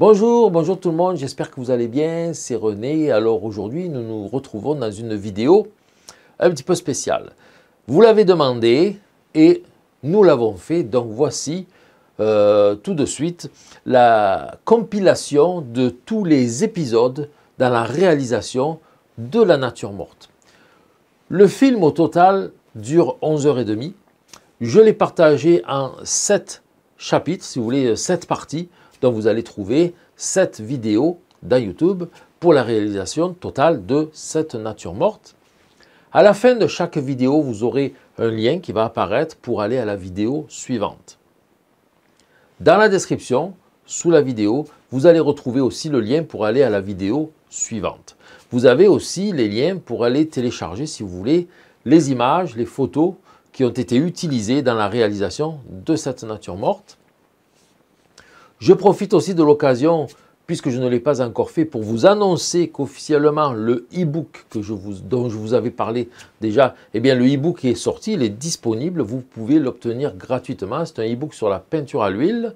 Bonjour, bonjour tout le monde, j'espère que vous allez bien, c'est René. Alors aujourd'hui, nous nous retrouvons dans une vidéo un petit peu spéciale. Vous l'avez demandé et nous l'avons fait, donc voici euh, tout de suite la compilation de tous les épisodes dans la réalisation de La Nature Morte. Le film au total dure 11h30. Je l'ai partagé en 7 chapitres, si vous voulez, 7 euh, parties dont vous allez trouver cette vidéo dans YouTube pour la réalisation totale de cette nature morte. À la fin de chaque vidéo, vous aurez un lien qui va apparaître pour aller à la vidéo suivante. Dans la description, sous la vidéo, vous allez retrouver aussi le lien pour aller à la vidéo suivante. Vous avez aussi les liens pour aller télécharger, si vous voulez, les images, les photos qui ont été utilisées dans la réalisation de cette nature morte. Je profite aussi de l'occasion, puisque je ne l'ai pas encore fait, pour vous annoncer qu'officiellement le e-book dont je vous avais parlé déjà, eh bien le e-book est sorti, il est disponible, vous pouvez l'obtenir gratuitement. C'est un e-book sur la peinture à l'huile.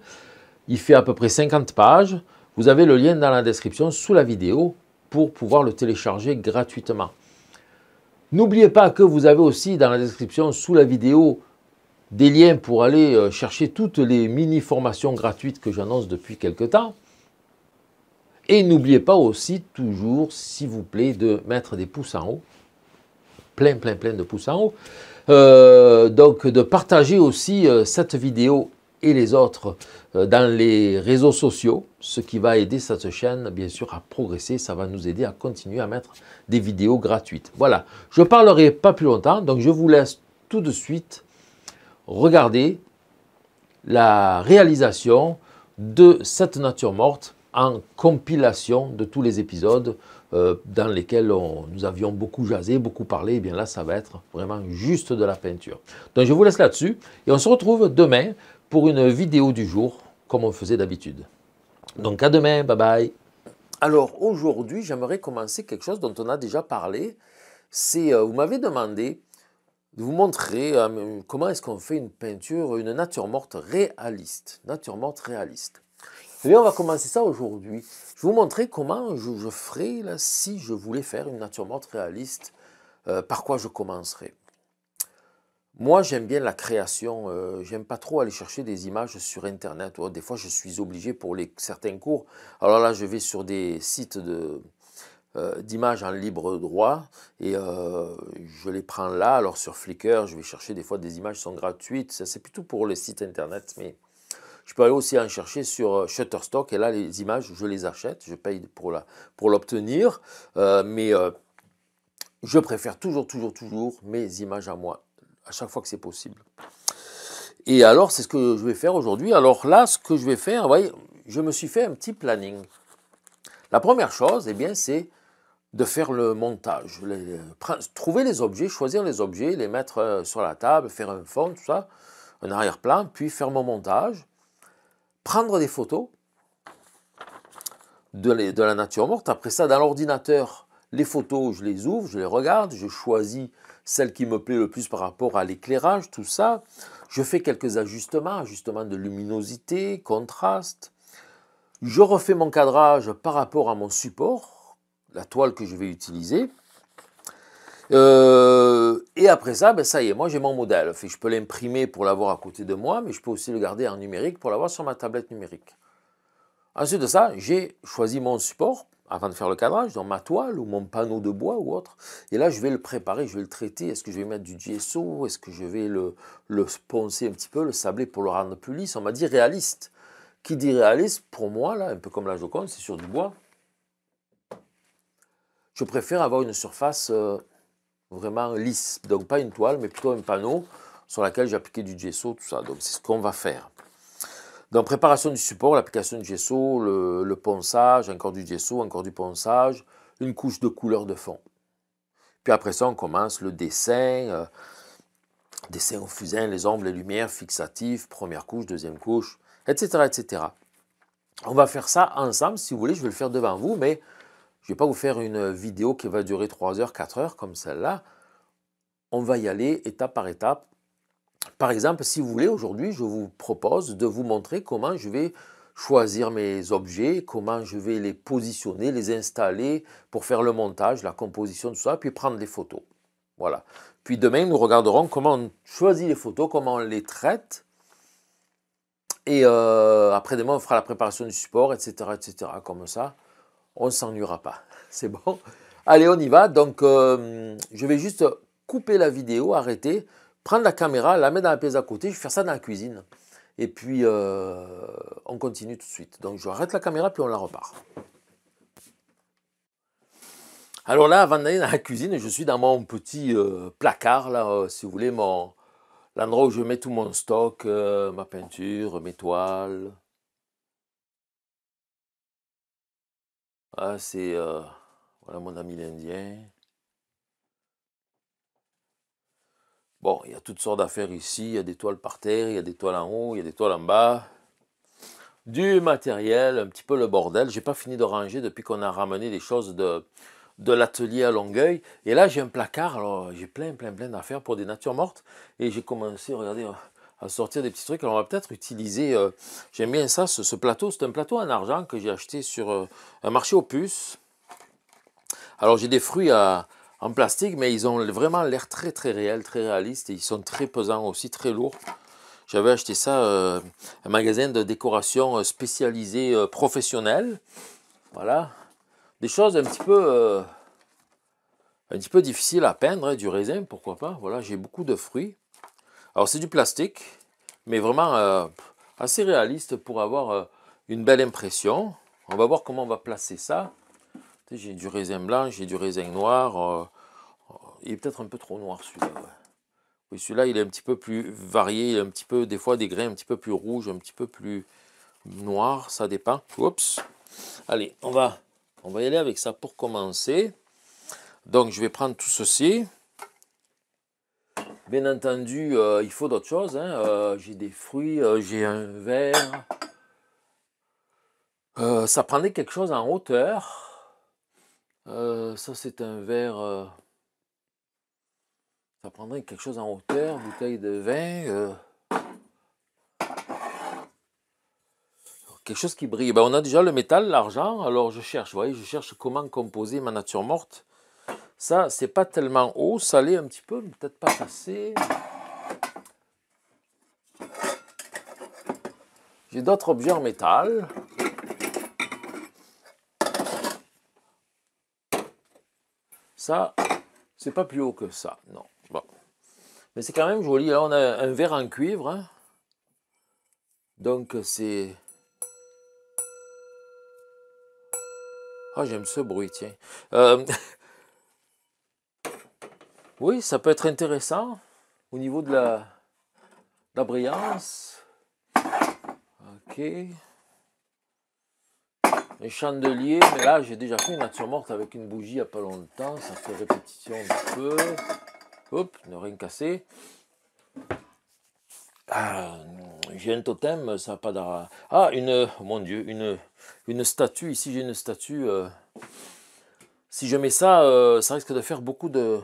Il fait à peu près 50 pages. Vous avez le lien dans la description sous la vidéo pour pouvoir le télécharger gratuitement. N'oubliez pas que vous avez aussi dans la description sous la vidéo des liens pour aller euh, chercher toutes les mini-formations gratuites que j'annonce depuis quelque temps. Et n'oubliez pas aussi toujours, s'il vous plaît, de mettre des pouces en haut. Plein, plein, plein de pouces en haut. Euh, donc de partager aussi euh, cette vidéo et les autres dans les réseaux sociaux, ce qui va aider cette chaîne bien sûr à progresser, ça va nous aider à continuer à mettre des vidéos gratuites. Voilà, je ne parlerai pas plus longtemps, donc je vous laisse tout de suite Regardez la réalisation de cette nature morte en compilation de tous les épisodes euh, dans lesquels nous avions beaucoup jasé, beaucoup parlé. Et bien là, ça va être vraiment juste de la peinture. Donc je vous laisse là-dessus et on se retrouve demain pour une vidéo du jour comme on faisait d'habitude. Donc à demain, bye bye. Alors aujourd'hui, j'aimerais commencer quelque chose dont on a déjà parlé. C'est, euh, vous m'avez demandé de vous montrer euh, comment est-ce qu'on fait une peinture, une nature morte réaliste. Nature morte réaliste. Et eh bien, on va commencer ça aujourd'hui. Je vais vous montrer comment je, je ferais là, si je voulais faire une nature morte réaliste, euh, par quoi je commencerais. Moi, j'aime bien la création. Euh, j'aime pas trop aller chercher des images sur Internet. Oh, des fois, je suis obligé pour les, certains cours. Alors là, je vais sur des sites de, euh, d'images en libre droit et euh, je les prends là. Alors sur Flickr, je vais chercher des fois des images qui sont gratuites. Ça, c'est plutôt pour les sites internet, mais je peux aller aussi en chercher sur euh, Shutterstock et là, les images, je les achète, je paye pour l'obtenir, pour euh, mais je préfère toujours, toujours, toujours mes images à moi, à chaque fois que c'est possible. Et alors, c'est ce que je vais faire aujourd'hui. Alors là, ce que je vais faire, vous voyez, je me suis fait un petit planning. La première chose, eh bien, c'est de faire le montage, trouver les objets, choisir les objets, les mettre euh, sur la table, faire un fond, tout ça, un arrière-plan, puis faire mon montage, prendre des photos de, de la nature morte. Après ça, dans l'ordinateur, les photos, je les ouvre, je les regarde, je choisis celle qui me plaît le plus par rapport à l'éclairage, tout ça. Je fais quelques ajustements, ajustements de luminosité, contraste. Je refais mon cadrage par rapport à mon support la toile que je vais utiliser. Euh, et après ça, ben ça y est, moi j'ai mon modèle. je peux l'imprimer pour l'avoir à côté de moi, mais je peux aussi le garder en numérique pour l'avoir sur ma tablette numérique. Ensuite de ça, j'ai choisi mon support avant de faire le cadrage, dans ma toile ou mon panneau de bois ou autre. Et là, je vais le préparer, je vais le traiter. Est-ce que je vais mettre du gesso Est-ce que je vais le, le poncer un petit peu, le sabler pour le rendre plus lisse On m'a dit réaliste. Qui dit réaliste, pour moi, là, un peu comme la Joconde, c'est sur du bois je préfère avoir une surface euh, vraiment lisse. Donc pas une toile, mais plutôt un panneau sur laquelle j'ai appliqué du gesso, tout ça. Donc c'est ce qu'on va faire. Donc préparation du support, l'application du gesso, le, ponçage, encore du gesso, encore du ponçage, une couche de couleur de fond. Puis après ça, on commence le dessin, euh, dessin au fusain, les ombres, les lumières, fixatifs, première couche, deuxième couche, etc., etc. On va faire ça ensemble, si vous voulez, je vais le faire devant vous, mais je ne vais pas vous faire une vidéo qui va durer 3 heures, 4 heures comme celle-là. On va y aller étape par étape. Par exemple, si vous voulez, aujourd'hui, je vous propose de vous montrer comment je vais choisir mes objets, comment je vais les positionner, les installer pour faire le montage, la composition, tout ça, puis prendre les photos. Voilà. Puis demain, nous regarderons comment on choisit les photos, comment on les traite. Et euh, après-demain, on fera la préparation du support, etc., etc., comme ça on s'ennuiera pas. C'est bon Allez, on y va. Donc, euh, je vais juste couper la vidéo, arrêter, prendre la caméra, la mettre dans la pièce à côté. Je vais faire ça dans la cuisine. Et puis, euh, on continue tout de suite. Donc, je arrête la caméra, puis on la repart. Alors là, avant d'aller dans la cuisine, je suis dans mon petit euh, placard, là, si vous voulez, mon, l'endroit où je mets tout mon stock, ma peinture, mes toiles, Ah, c'est euh, voilà mon ami l'Indien. Bon, il y a toutes sortes d'affaires ici. Il y a des toiles par terre, il y a des toiles en haut, il y a des toiles en bas. Du matériel, un petit peu le bordel. J'ai pas fini de ranger depuis qu'on a ramené des choses de, de l'atelier à Longueuil. Et là, j'ai un placard. Alors, j'ai plein, plein, plein d'affaires pour des natures mortes. Et j'ai commencé, regardez, à sortir des petits trucs. Alors, on va peut-être utiliser, euh, j'aime bien ça, ce, plateau. C'est un plateau en argent que j'ai acheté sur euh, un marché aux puces. Alors, j'ai des fruits en plastique, mais ils ont vraiment l'air très, très réel, très réaliste. Et ils sont très pesants aussi, très lourds. J'avais acheté ça, euh, un magasin de décoration spécialisé professionnel. Voilà. Des choses un petit peu un petit peu difficile à peindre, hein, du raisin, pourquoi pas. Voilà, j'ai beaucoup de fruits. Alors c'est du plastique, mais vraiment euh, assez réaliste pour avoir euh, une belle impression. On va voir comment on va placer ça. J'ai du raisin blanc, j'ai du raisin noir. Euh, il est peut-être un peu trop noir celui-là. Oui, celui-là, il est un petit peu plus varié, il a un petit peu, des fois, des grains un petit peu plus rouges, un petit peu plus noirs, ça dépend. Oups. Allez, on va, on va y aller avec ça pour commencer. Donc, je vais prendre tout ceci. Bien entendu, euh, il faut d'autres choses. Hein. Euh, j'ai des fruits, euh, j'ai un verre. ça prendrait quelque chose en hauteur. ça, c'est un verre. ça prendrait quelque chose en hauteur, bouteille de vin. quelque chose qui brille. Ben, on a déjà le métal, l'argent, alors je cherche, vous voyez, je cherche comment composer ma nature morte ça, c'est pas tellement haut, ça l'est un petit peu, peut-être pas assez. J'ai d'autres objets en métal. Ça, c'est pas plus haut que ça, non. Bon. Mais c'est quand même joli. Là, on a un verre en cuivre. Hein. Donc, c'est... Ah, j'aime ce bruit, tiens. Euh, Oui, ça peut être intéressant au niveau de la, brillance. Ok. Un chandelier, mais là j'ai déjà fait une nature morte avec une bougie il n'y a pas longtemps, ça fait répétition un peu. Hop, ne rien casser. Ah, j'ai un totem, ça n'a pas d'Ah, Ah, une, oh mon Dieu, une, une statue. Ici, j'ai une statue. Euh. si je mets ça, euh, ça risque de faire beaucoup de,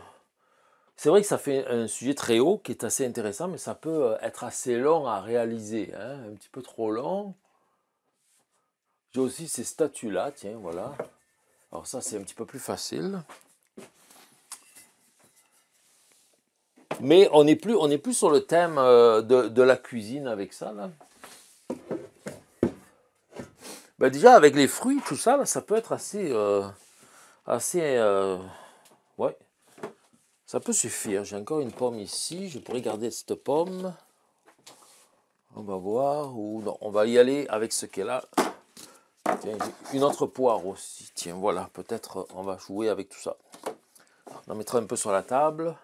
c'est vrai que ça fait un sujet très haut qui est assez intéressant, mais ça peut euh, être assez long à réaliser, hein, un petit peu trop long. J'ai aussi ces statues-là, tiens, voilà. Alors ça, c'est un petit peu plus facile. Mais on n'est plus, plus sur le thème euh, de, la cuisine avec ça, là. Ben, déjà, avec les fruits, tout ça, ça peut être assez... Euh, assez... ouais. Ça peut suffire. J'ai encore une pomme ici. Je pourrais garder cette pomme. On va voir. Ou non, on va y aller avec ce qu'elle a. Tiens, une autre poire aussi. Tiens, voilà. Peut-être on va jouer avec tout ça. On en mettra un peu sur la table.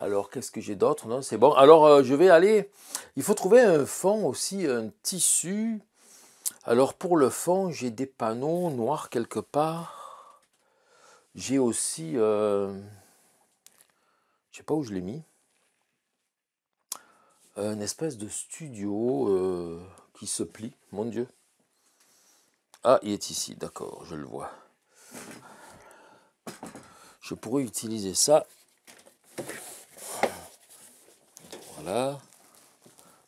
Alors, qu'est-ce que j'ai d'autre Non, c'est bon. Alors, euh, je vais aller... Il faut trouver un fond aussi, un tissu. Alors, pour le fond, j'ai des panneaux noirs quelque part. J'ai aussi, je euh, je sais pas où je l'ai mis, euh, une espèce de studio euh, qui se plie, mon Dieu. Ah, il est ici, d'accord, je le vois. Je pourrais utiliser ça. Voilà.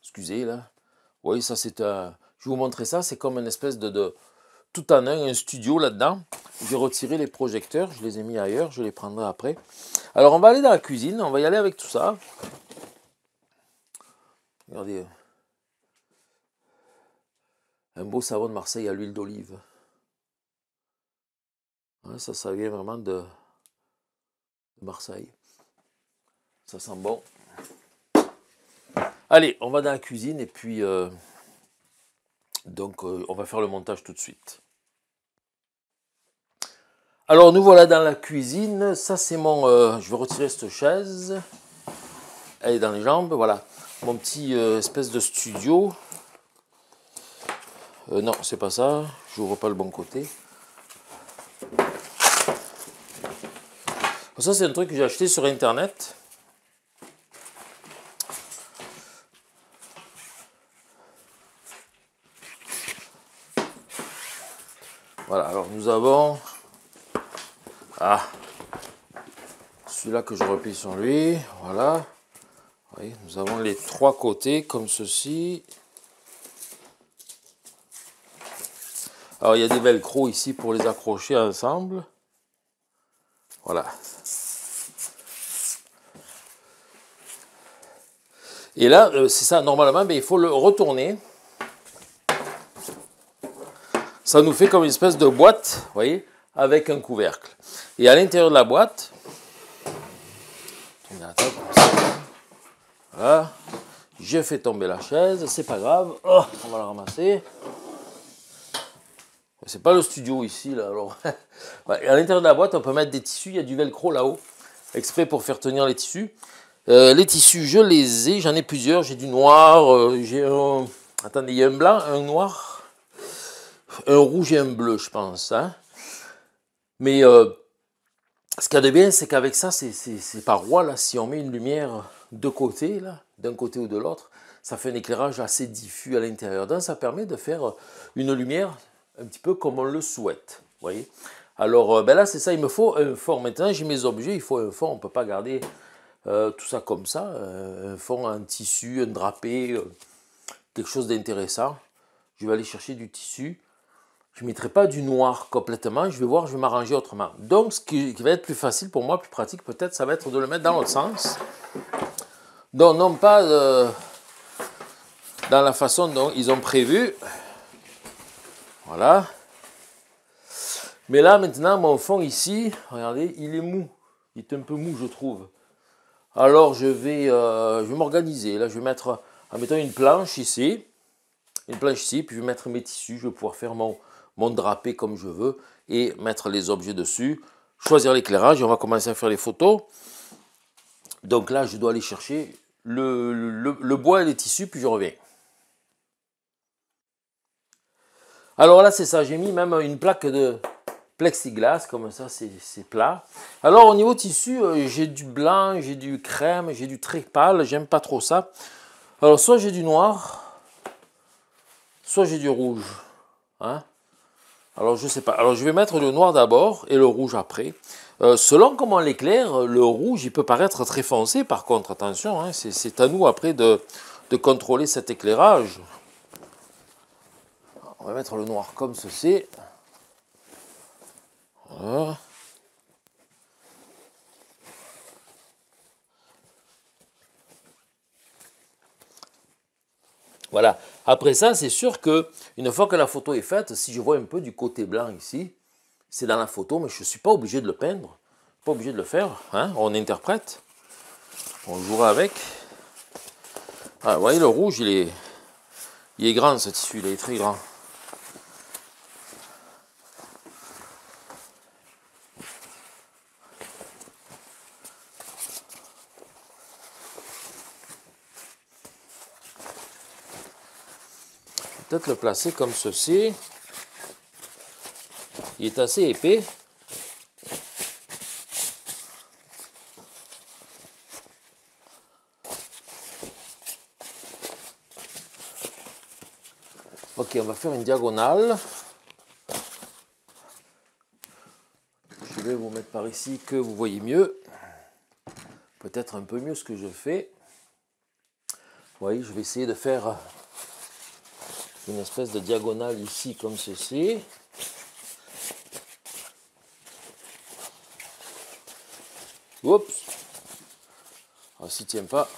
Excusez, là. Oui, ça c'est un... Je vais vous montrer ça, c'est comme une espèce de... de... Tout en un, un studio là-dedans. J'ai retiré les projecteurs, je les ai mis ailleurs, je les prendrai après. Alors on va aller dans la cuisine, on va y aller avec tout ça. Regardez. Euh, un beau savon de Marseille à l'huile d'olive. Hein, ça, ça vient vraiment de Marseille. Ça sent bon. Allez, on va dans la cuisine et puis... Euh, donc euh, on va faire le montage tout de suite. Alors nous voilà dans la cuisine. Ça c'est mon... Euh, je vais retirer cette chaise. Elle est dans les jambes. Voilà. Mon petit euh, espèce de studio. Euh, non, c'est pas ça. Je n'ouvre pas le bon côté. Ça c'est un truc que j'ai acheté sur internet. Voilà, alors nous avons ah Celui-là que je replie sur lui, voilà. Oui, nous avons les trois côtés comme ceci. Alors il y a des velcro ici pour les accrocher ensemble. Voilà. Et là, euh, c'est ça, normalement, mais il faut le retourner. Ça nous fait comme une espèce de boîte, vous voyez, avec un couvercle. Et à l'intérieur de la boîte, voilà, j'ai fait tomber la chaise, c'est pas grave, oh, on va la ramasser. C'est pas le studio ici, là, alors. à l'intérieur de la boîte, on peut mettre des tissus, il y a du velcro là-haut, exprès pour faire tenir les tissus. Euh, les tissus, je les ai, j'en ai plusieurs, j'ai du noir, euh, j'ai un... Attendez, il y a un blanc, un noir, un rouge et un bleu, je pense. Hein. Mais euh, ce qu'il y a de bien, c'est qu'avec ça, ces, parois-là, si on met une lumière de côté, là, d'un côté ou de l'autre, ça fait un éclairage assez diffus à l'intérieur. Donc ça permet de faire une lumière un petit peu comme on le souhaite. voyez Alors euh, ben là, c'est ça, il me faut un fond. Maintenant, j'ai mes objets, il faut un fond. On ne peut pas garder euh, tout ça comme ça. Euh, un fond un tissu, un drapé, quelque chose d'intéressant. Je vais aller chercher du tissu je ne mettrai pas du noir complètement, je vais voir, je vais m'arranger autrement. Donc, ce qui, va être plus facile pour moi, plus pratique peut-être, ça va être de le mettre dans l'autre sens. Donc, non pas euh, dans la façon dont ils ont prévu. Voilà. Mais là, maintenant, mon fond ici, regardez, il est mou. Il est un peu mou, je trouve. Alors, je vais, euh, je vais m'organiser. Là, je vais mettre, en mettant une planche ici, une planche ici, puis je vais mettre mes tissus, je vais pouvoir faire mon, mon drapé comme je veux et mettre les objets dessus, choisir l'éclairage, on va commencer à faire les photos. Donc là, je dois aller chercher le, bois et les tissus, puis je reviens. Alors là, c'est ça, j'ai mis même une plaque de plexiglas, comme ça, c'est plat. Alors au niveau tissu, euh, j'ai du blanc, j'ai du crème, j'ai du très pâle, j'aime pas trop ça. Alors soit j'ai du noir, soit j'ai du rouge. Hein alors je sais pas. Alors je vais mettre le noir d'abord et le rouge après. Euh, selon comment l'éclaire, le rouge il peut paraître très foncé. Par contre, attention, hein, c'est à nous après de, de, contrôler cet éclairage. On va mettre le noir comme ceci. Voilà. Voilà. Après ça, c'est sûr que une fois que la photo est faite, si je vois un peu du côté blanc ici, c'est dans la photo, mais je ne suis pas obligé de le peindre, pas obligé de le faire. Hein on interprète, on jouera avec. Ah, vous voyez le rouge, il est, il est grand ce tissu, il est très grand. peut-être le placer comme ceci. Il est assez épais. Ok, on va faire une diagonale. Je vais vous mettre par ici que vous voyez mieux. Peut-être un peu mieux ce que je fais. Vous voyez, je vais essayer de faire une espèce de diagonale ici comme ceci. Oups Ah, s'y tient pas.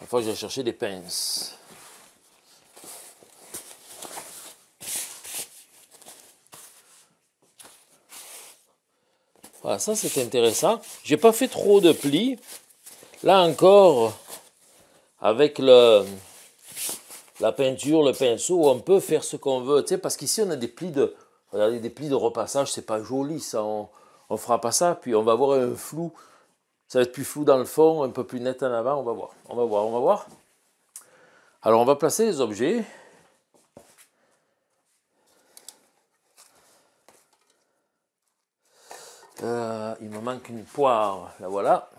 je j'ai cherché des pinces. Voilà, ça c'est intéressant. J'ai pas fait trop de plis. Là encore, avec le, la peinture, le pinceau, on peut faire ce qu'on veut, tu sais, parce qu'ici on a des plis de, on des plis de repassage, c'est pas joli, ça, on, on fera pas ça, puis on va avoir un flou, ça va être plus flou dans le fond, un peu plus net en avant, on va voir, on va voir, on va voir. Alors on va placer les objets. Euh, il me manque une poire, la voilà.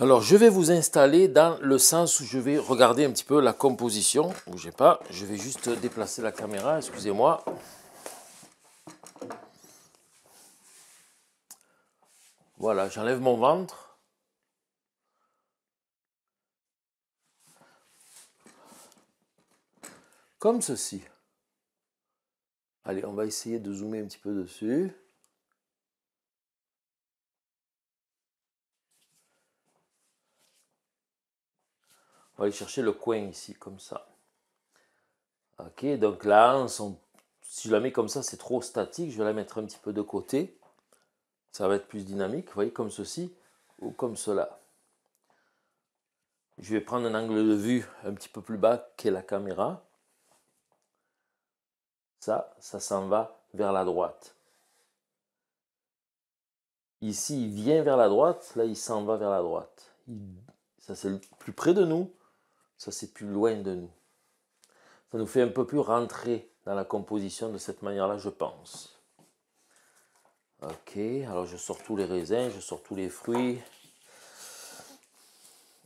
Alors, je vais vous installer dans le sens où je vais regarder un petit peu la composition. Bougez pas, je vais juste déplacer la caméra, excusez-moi. Voilà, j'enlève mon ventre. Comme ceci. Allez, on va essayer de zoomer un petit peu dessus. On va aller chercher le coin ici, comme ça. Ok, donc là, si je la mets comme ça, c'est trop statique. Je vais la mettre un petit peu de côté. Ça va être plus dynamique, vous voyez, comme ceci ou comme cela. Je vais prendre un angle de vue un petit peu plus bas qu'est la caméra. Ça, ça s'en va vers la droite. Ici, il vient vers la droite. Là, il s'en va vers la droite. Ça, c'est le plus près de nous ça c'est plus loin de nous. Ça nous fait un peu plus rentrer dans la composition de cette manière-là, je pense. Ok, alors je sors tous les raisins, je sors tous les fruits.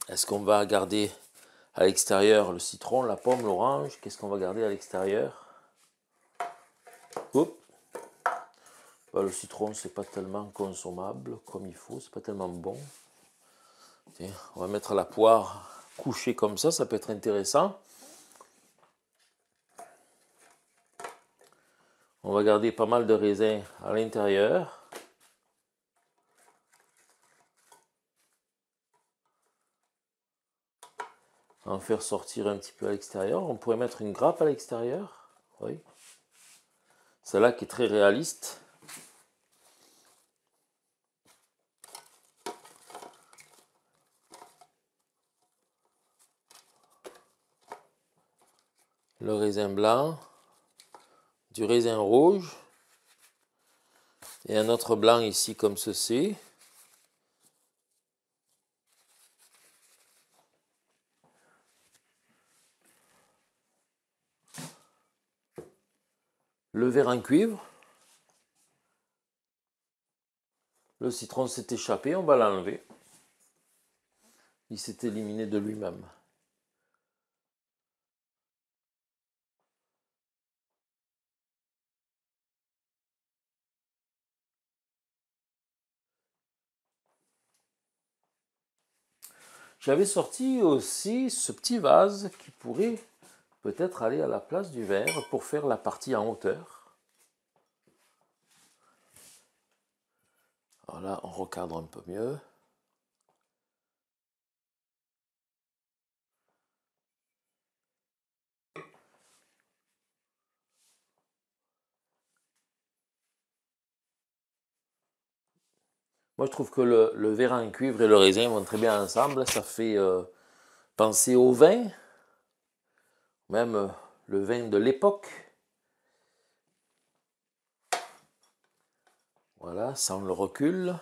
Est-ce qu'on va garder à l'extérieur le citron, la pomme, l'orange Qu'est-ce qu'on va garder à l'extérieur bah, Le citron, c'est pas tellement consommable comme il faut, c'est pas tellement bon. on va mettre la poire couché comme ça, ça peut être intéressant. On va garder pas mal de raisins à l'intérieur. En faire sortir un petit peu à l'extérieur. On pourrait mettre une grappe à l'extérieur. Oui. Celle-là qui est très réaliste. le raisin blanc, du raisin rouge et un autre blanc ici comme ceci. Le verre en cuivre. Le citron s'est échappé, on va l'enlever. Il s'est éliminé de lui-même. J'avais sorti aussi ce petit vase qui pourrait peut-être aller à la place du verre pour faire la partie en hauteur. Voilà, on recadre un peu mieux. je trouve que le, verre en cuivre et le raisin vont très bien ensemble. Ça fait euh, penser au vin, même euh, le vin de l'époque. Voilà, sans le recul,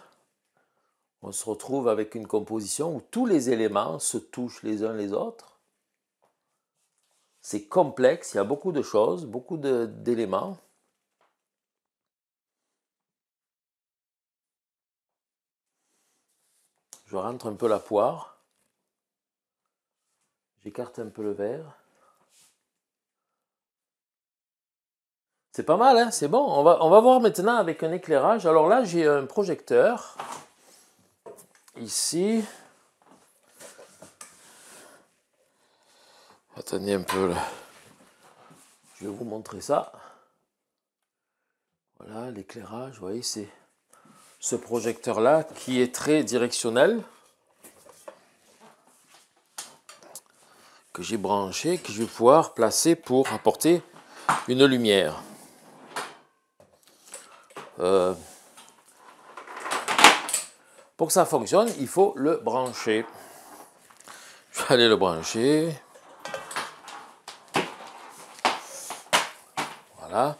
on se retrouve avec une composition où tous les éléments se touchent les uns les autres. C'est complexe, il y a beaucoup de choses, beaucoup d'éléments. Je rentre un peu la poire. J'écarte un peu le verre. C'est pas mal, hein, c'est bon. On va, on va voir maintenant avec un éclairage. Alors là, j'ai un projecteur. Ici. Attendez un peu là. Je vais vous montrer ça. Voilà l'éclairage, vous voyez, c'est ce projecteur-là qui est très directionnel, que j'ai branché, que je vais pouvoir placer pour apporter une lumière. Euh, pour que ça fonctionne, il faut le brancher. Je vais aller le brancher. Voilà.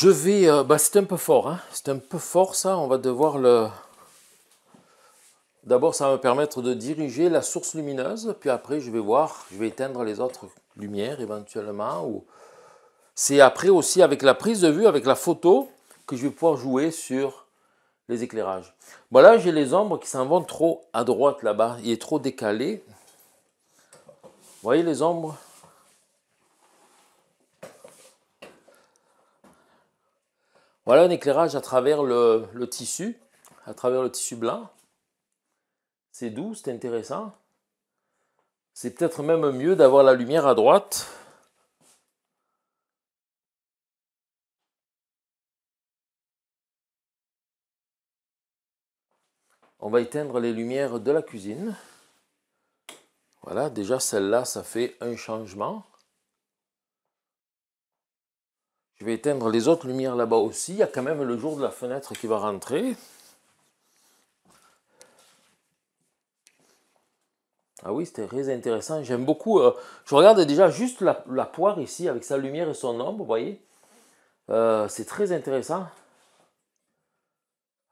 Je vais... Euh, bah, c'est un peu fort, hein. C'est un peu fort, ça. On va devoir le... D'abord, ça va me permettre de diriger la source lumineuse, puis après, je vais voir, je vais éteindre les autres lumières éventuellement. Ou... C'est après aussi, avec la prise de vue, avec la photo, que je vais pouvoir jouer sur les éclairages. Voilà, bah, j'ai les ombres qui s'en vont trop à droite là-bas. Il est trop décalé. Vous voyez les ombres Voilà un éclairage à travers le, tissu, à travers le tissu blanc. C'est doux, c'est intéressant. C'est peut-être même mieux d'avoir la lumière à droite. On va éteindre les lumières de la cuisine. Voilà, déjà celle-là, ça fait un changement. Je vais éteindre les autres lumières là-bas aussi. Il y a quand même le jour de la fenêtre qui va rentrer. Ah oui, c'était très intéressant. J'aime beaucoup. Euh, je regarde déjà juste la, poire ici avec sa lumière et son ombre, vous voyez. Euh, c'est très intéressant.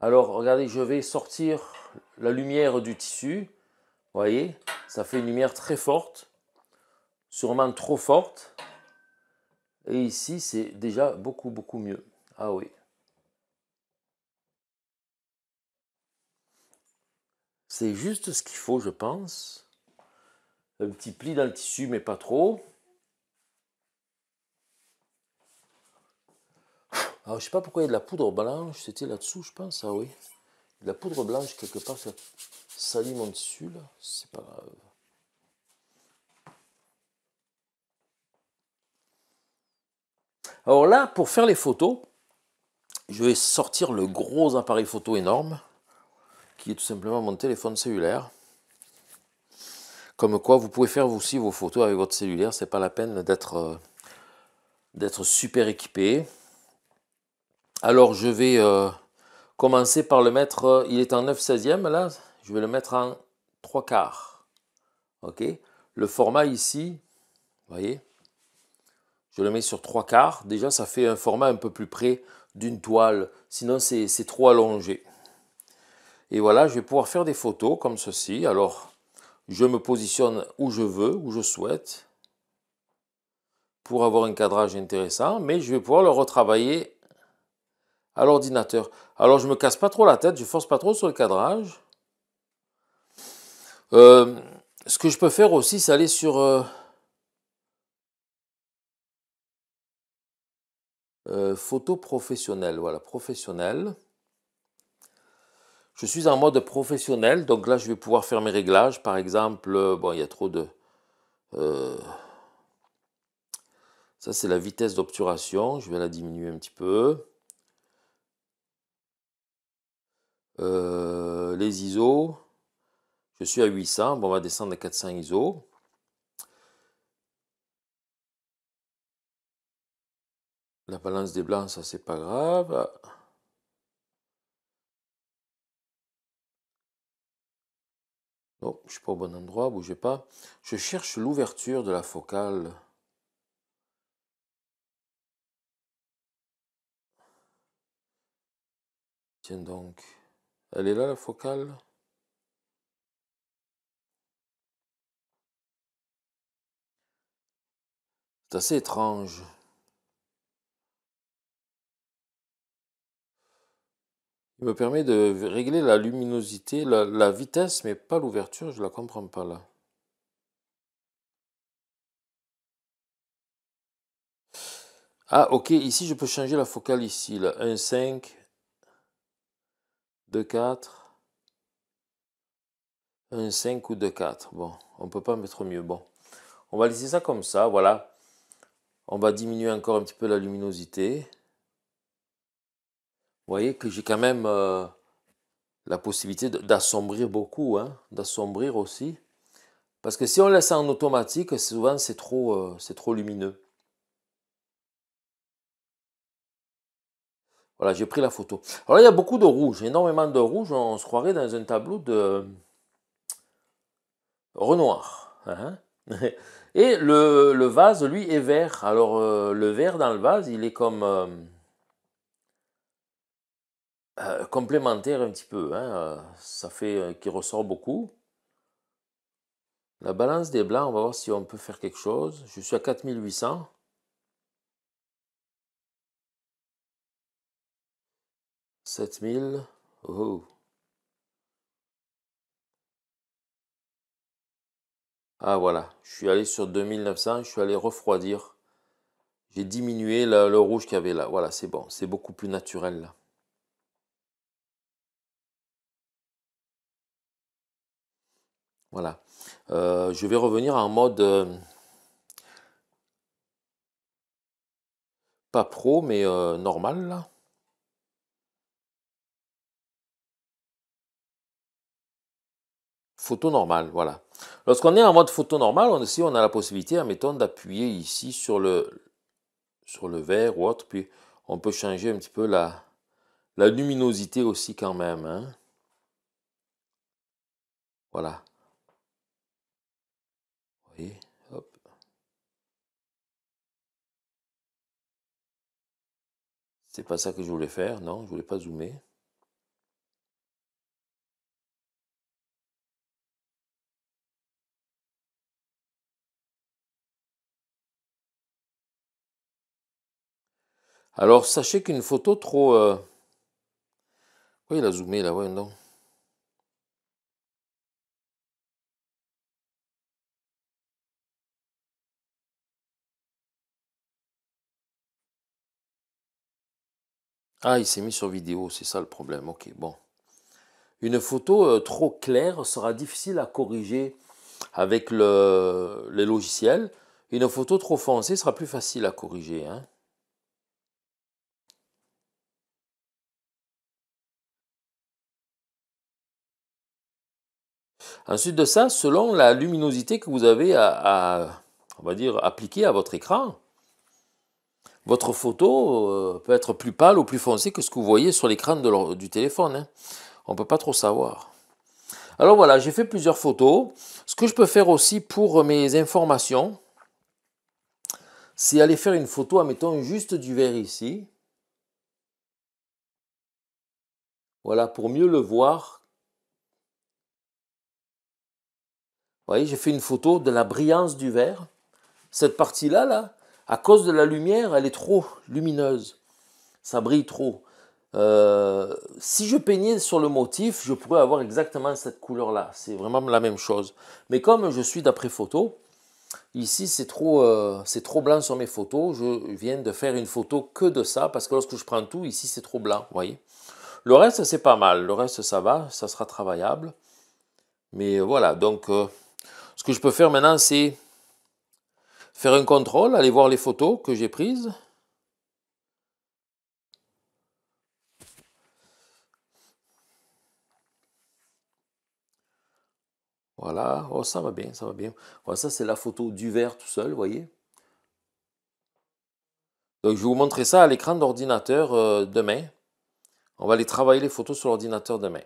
Alors, regardez, je vais sortir la lumière du tissu. Vous voyez, ça fait une lumière très forte, sûrement trop forte. Et ici, c'est déjà beaucoup, beaucoup mieux. Ah oui. C'est juste ce qu'il faut, je pense. Un petit pli dans le tissu, mais pas trop. Alors, je sais pas pourquoi il y a de la poudre blanche. C'était là-dessous, je pense. Ah oui. la poudre blanche, quelque part, ça salit mon dessus, là. C'est pas grave. Alors là, pour faire les photos, je vais sortir le gros appareil photo énorme, qui est tout simplement mon téléphone cellulaire. Comme quoi, vous pouvez faire aussi vos photos avec votre cellulaire, Ce n'est pas la peine euh, d'être super équipé. Alors je vais euh, commencer par le mettre, euh, il est en 9 16e là, je vais le mettre en 3 quarts. Ok Le format ici, vous voyez, je le mets sur trois quarts. Déjà, ça fait un format un peu plus près d'une toile. Sinon, c'est trop allongé. Et voilà, je vais pouvoir faire des photos comme ceci. Alors, je me positionne où je veux, où je souhaite, pour avoir un cadrage intéressant, mais je vais pouvoir le retravailler à l'ordinateur. Alors, je ne me casse pas trop la tête, je ne force pas trop sur le cadrage. Euh, ce que je peux faire aussi, c'est aller sur... Euh, Euh, photo professionnelle, voilà, professionnelle. Je suis en mode professionnel, donc là je vais pouvoir faire mes réglages. Par exemple, euh, bon, il y a trop de... Euh, ça c'est la vitesse d'obturation, je vais la diminuer un petit peu. les ISO, je suis à 800, bon, on va descendre à 400 ISO. La balance des blancs, ça c'est pas grave. Non, oh, je suis pas au bon endroit, bougez pas. Je cherche l'ouverture de la focale. Tiens donc, elle est là la focale C'est assez étrange. Il me permet de régler la luminosité, la, vitesse, mais pas l'ouverture, je ne la comprends pas là. Ah ok, ici je peux changer la focale ici, là. 1, 5, 2, 4, 1, 5 ou 2, 4. Bon, on ne peut pas mettre mieux. Bon, on va laisser ça comme ça, voilà. On va diminuer encore un petit peu la luminosité. Vous voyez que j'ai quand même euh, la possibilité d'assombrir beaucoup, hein, d'assombrir aussi. Parce que si on laisse en automatique, souvent c'est trop, euh, trop lumineux. Voilà, j'ai pris la photo. Alors là, il y a beaucoup de rouge, énormément de rouge. On se croirait dans un tableau de Renoir. Hein. Et le, vase, lui, est vert. Alors, euh, le vert dans le vase, il est comme... Euh, complémentaire un petit peu. Hein, euh, ça fait euh, qui ressort beaucoup. La balance des blancs, on va voir si on peut faire quelque chose. Je suis à 4800. « 7000, Ah voilà, je suis allé sur 2900, je suis allé refroidir. J'ai diminué le, le rouge qu'il y avait là. Voilà, c'est bon, c'est beaucoup plus naturel là. Voilà. Euh, je vais revenir en mode euh, pas pro mais euh, normal là. Photo normale, voilà. Lorsqu'on est en mode photo normal, on, on a la possibilité, admettons, d'appuyer ici sur le, sur le verre ou autre, puis on peut changer un petit peu la, la luminosité aussi quand même. Hein. Voilà. C'est pas ça que je voulais faire, non, je voulais pas zoomer. Alors sachez qu'une photo trop... Euh, oui, il a zoomé là, ouais, non Ah, il s'est mis sur vidéo, c'est ça le problème. Ok, bon. Une photo euh, trop claire sera difficile à corriger avec le, les logiciels. Une photo trop foncée sera plus facile à corriger. Hein. Ensuite de ça, selon la luminosité que vous avez à, à on va dire, appliquée à votre écran, votre photo euh, peut être plus pâle ou plus foncée que ce que vous voyez sur l'écran du téléphone. Hein. On ne peut pas trop savoir. Alors voilà, j'ai fait plusieurs photos. Ce que je peux faire aussi pour mes informations, c'est aller faire une photo, mettant juste du verre ici. Voilà, pour mieux le voir. Vous voyez, j'ai fait une photo de la brillance du verre. Cette partie-là, là, à cause de la lumière, elle est trop lumineuse. Ça brille trop. Euh, si je peignais sur le motif, je pourrais avoir exactement cette couleur-là. C'est vraiment la même chose. Mais comme je suis d'après photo, ici c'est trop, euh, c'est trop blanc sur mes photos. Je viens de faire une photo que de ça parce que lorsque je prends tout, ici c'est trop blanc. Vous voyez Le reste c'est pas mal. Le reste ça va, ça sera travaillable. Mais voilà, donc euh, ce que je peux faire maintenant c'est faire un contrôle, aller voir les photos que j'ai prises. Voilà, oh, ça va bien, ça va bien. Voilà, ça c'est la photo du verre tout seul, vous voyez. Donc je vais vous montrer ça à l'écran d'ordinateur euh, demain. On va aller travailler les photos sur l'ordinateur demain.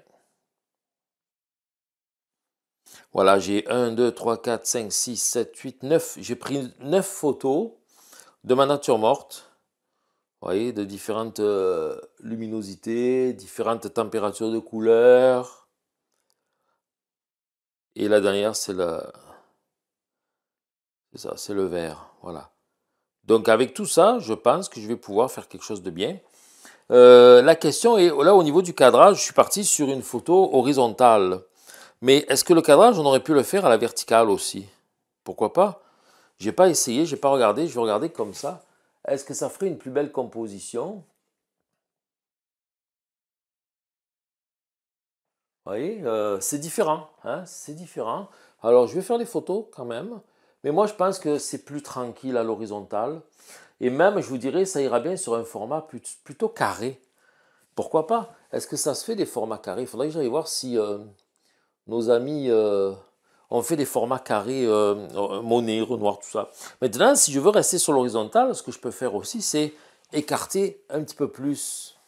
Voilà, j'ai 1, 2, 3, 4, 5, 6, 7, 8, 9. J'ai pris 9 photos de ma nature morte. Vous voyez, de différentes euh, luminosités, différentes températures de couleurs. Et la dernière, c'est le... C'est ça, c'est le vert. Voilà. Donc avec tout ça, je pense que je vais pouvoir faire quelque chose de bien. Euh, la question est, là au niveau du cadrage, je suis parti sur une photo horizontale. Mais est-ce que le cadrage, on aurait pu le faire à la verticale aussi Pourquoi pas J'ai pas essayé, j'ai pas regardé, je vais regarder comme ça. Est-ce que ça ferait une plus belle composition Vous voyez, euh, c'est différent, hein c'est différent. Alors je vais faire des photos quand même, mais moi je pense que c'est plus tranquille à l'horizontale. Et même, je vous dirais, ça ira bien sur un format plutôt carré. Pourquoi pas Est-ce que ça se fait des formats carrés Il faudrait que j'aille voir si... Euh, nos amis euh, ont fait des formats carrés, euh, euh, monnaie, renoir, tout ça. Maintenant, si je veux rester sur l'horizontale, ce que je peux faire aussi, c'est écarter un petit peu plus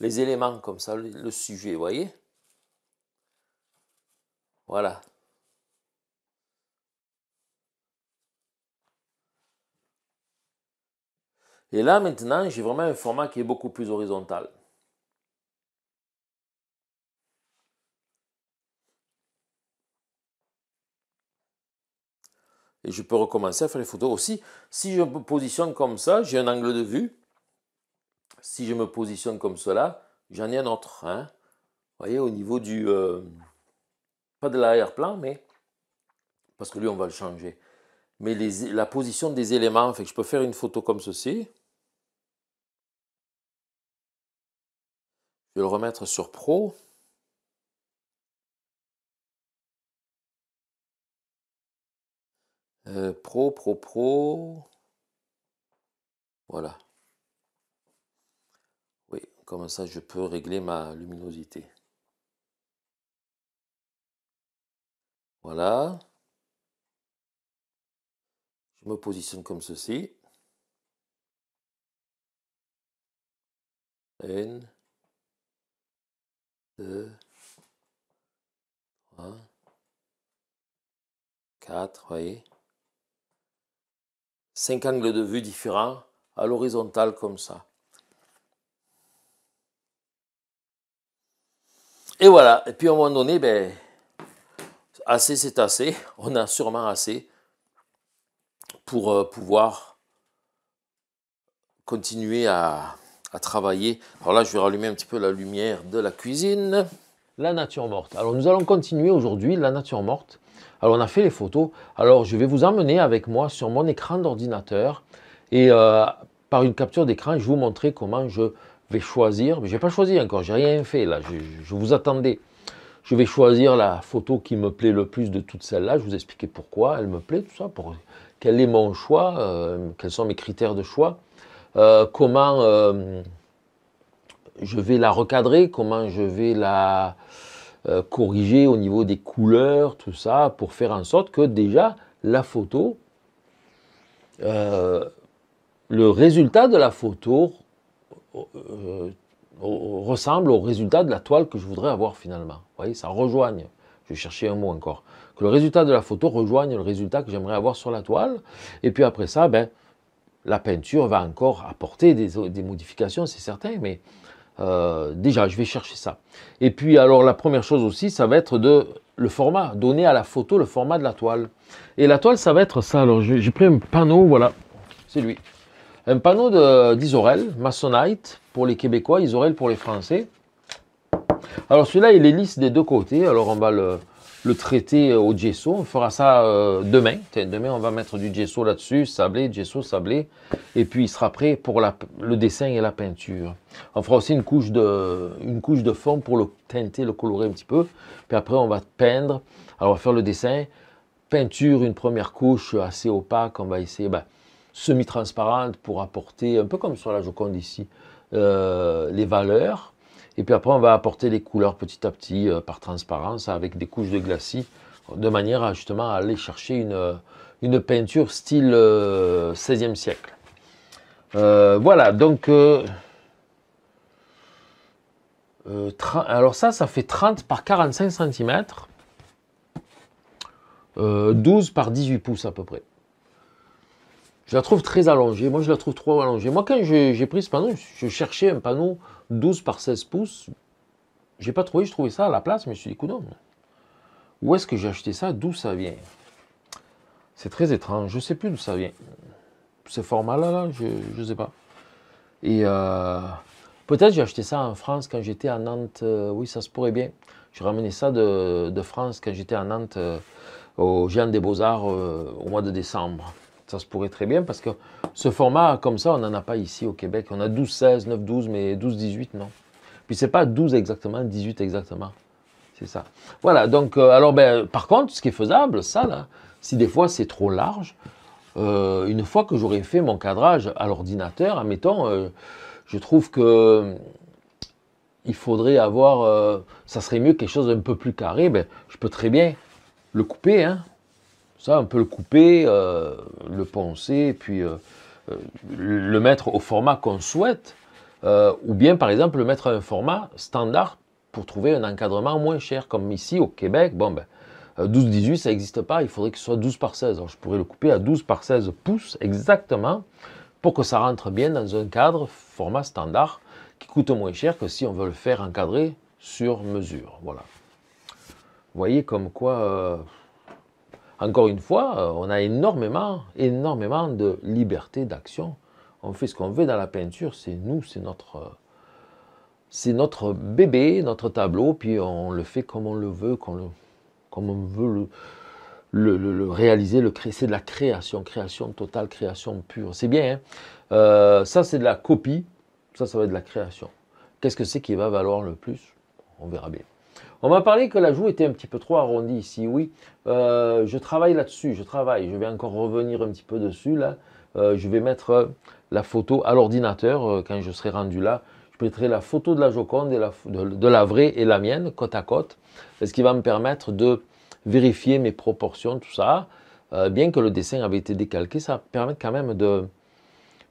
les éléments comme ça, le sujet, vous voyez Voilà. Et là, maintenant, j'ai vraiment un format qui est beaucoup plus horizontal. Et je peux recommencer à faire les photos aussi. Si je me positionne comme ça, j'ai un angle de vue. Si je me positionne comme cela, j'en ai un autre. Hein. Vous voyez, au niveau du... Euh, pas de l'arrière-plan, mais... Parce que lui, on va le changer. Mais la position des éléments, fait que je peux faire une photo comme ceci. Je vais le remettre sur Pro. Euh, pro, pro, pro. Voilà. Oui, comme ça, je peux régler ma luminosité. Voilà. Je me positionne comme ceci. Une, deux, trois, quatre, voyez cinq angles de vue différents à l'horizontale comme ça. Et voilà, et puis à un moment donné, ben, assez c'est assez, on a sûrement assez pour euh, pouvoir continuer à travailler. Alors là, je vais rallumer un petit peu la lumière de la cuisine. La nature morte. Alors nous allons continuer aujourd'hui la nature morte alors on a fait les photos. Alors je vais vous emmener avec moi sur mon écran d'ordinateur et euh, par une capture d'écran, je vais vous montrer comment je vais choisir. Mais je n'ai pas choisi encore, j'ai rien fait là, je, vous attendais. Je vais choisir la photo qui me plaît le plus de toutes celles-là. Je vous expliquer pourquoi elle me plaît, tout ça, pour quel est mon choix, euh, quels sont mes critères de choix, euh, comment je vais la recadrer, comment je vais la euh, corriger au niveau des couleurs, tout ça, pour faire en sorte que déjà la photo, euh, le résultat de la photo euh, ressemble au résultat de la toile que je voudrais avoir finalement. Vous voyez, ça rejoigne. Je vais cherchais un mot encore. Que le résultat de la photo rejoigne le résultat que j'aimerais avoir sur la toile. Et puis après ça, ben, la peinture va encore apporter des modifications, c'est certain, mais euh, déjà, je vais chercher ça. Et puis, alors, la première chose aussi, ça va être de le format, donner à la photo le format de la toile. Et la toile, ça va être ça. Alors, j'ai pris un panneau, voilà, c'est lui. Un panneau d'Isorel, Masonite, pour les Québécois, Isorel pour les Français. Alors, celui-là, il est lisse des deux côtés. Alors, on va le, le traiter euh, au gesso. On fera ça euh, demain. Demain, on va mettre du gesso là-dessus, sablé, gesso, sablé. Et puis, il sera prêt pour le dessin et la peinture. On fera aussi une couche de, une couche de pour le teinter, le colorer un petit peu. Puis après, on va peindre. Alors, on va faire le dessin. Peinture, une première couche assez opaque. On va essayer ben, semi-transparente pour apporter, un peu comme sur la Joconde ici, euh, les valeurs et puis après, on va apporter les couleurs petit à petit euh, par transparence avec des couches de glacis de manière à justement aller chercher une, euh, peinture style 16e euh, siècle. voilà, donc... alors ça, ça fait 30 par 45 cm. 12 par 18 pouces à peu près. Je la trouve très allongée. Moi, je la trouve trop allongée. Moi, quand j'ai pris ce panneau, je cherchais un panneau 12 par 16 pouces, j'ai pas trouvé, je trouvais ça à la place, mais je me suis dit, coudonc, où est-ce que j'ai acheté ça, d'où ça vient C'est très étrange, je sais plus d'où ça vient. Ce format-là, je ne sais pas. Et euh, peut-être j'ai acheté ça en France quand j'étais à Nantes, euh, oui, ça se pourrait bien. J'ai ramené ça de, France quand j'étais à Nantes euh, au Géant des Beaux-Arts au mois de décembre. Ça se pourrait très bien parce que ce format comme ça, on n'en a pas ici au Québec. On a 12, 16, 9, 12, mais 12, 18, non. Puis c'est pas 12 exactement, 18 exactement. C'est ça. Voilà, donc, euh, alors, ben, par contre, ce qui est faisable, ça, là, si des fois c'est trop large, euh, une fois que j'aurai fait mon cadrage à l'ordinateur, admettons, euh, je trouve que euh, il faudrait avoir, ça serait mieux quelque chose d'un peu plus carré, ben, je peux très bien le couper, hein, ça, on peut le couper, euh, le poncer, puis euh, euh, le mettre au format qu'on souhaite. ou bien, par exemple, le mettre à un format standard pour trouver un encadrement moins cher. Comme ici, au Québec, bon, ben, 12-18, ça n'existe pas. Il faudrait que ce soit 12 par 16. Alors, je pourrais le couper à 12 par 16 pouces exactement pour que ça rentre bien dans un cadre format standard qui coûte moins cher que si on veut le faire encadrer sur mesure. Voilà. Vous voyez comme quoi encore une fois, euh, on a énormément, énormément de liberté d'action. On fait ce qu'on veut dans la peinture, c'est nous, c'est notre, euh, c'est notre bébé, notre tableau, puis on le fait comme on le veut, comme, on veut le, réaliser, le créer. C'est de la création, création totale, création pure. C'est bien. Hein. Euh, ça, c'est de la copie. Ça, ça va être de la création. Qu'est-ce que c'est qui va valoir le plus On verra bien. On m'a parlé que la joue était un petit peu trop arrondie ici, oui. Euh, je travaille là-dessus, je travaille. Je vais encore revenir un petit peu dessus là. Euh, je vais mettre euh, la photo à l'ordinateur quand je serai rendu là. Je mettrai la photo de la Joconde de, la vraie et la mienne côte à côte, ce qui va me permettre de vérifier mes proportions, tout ça. bien que le dessin avait été décalqué, ça permet quand même de,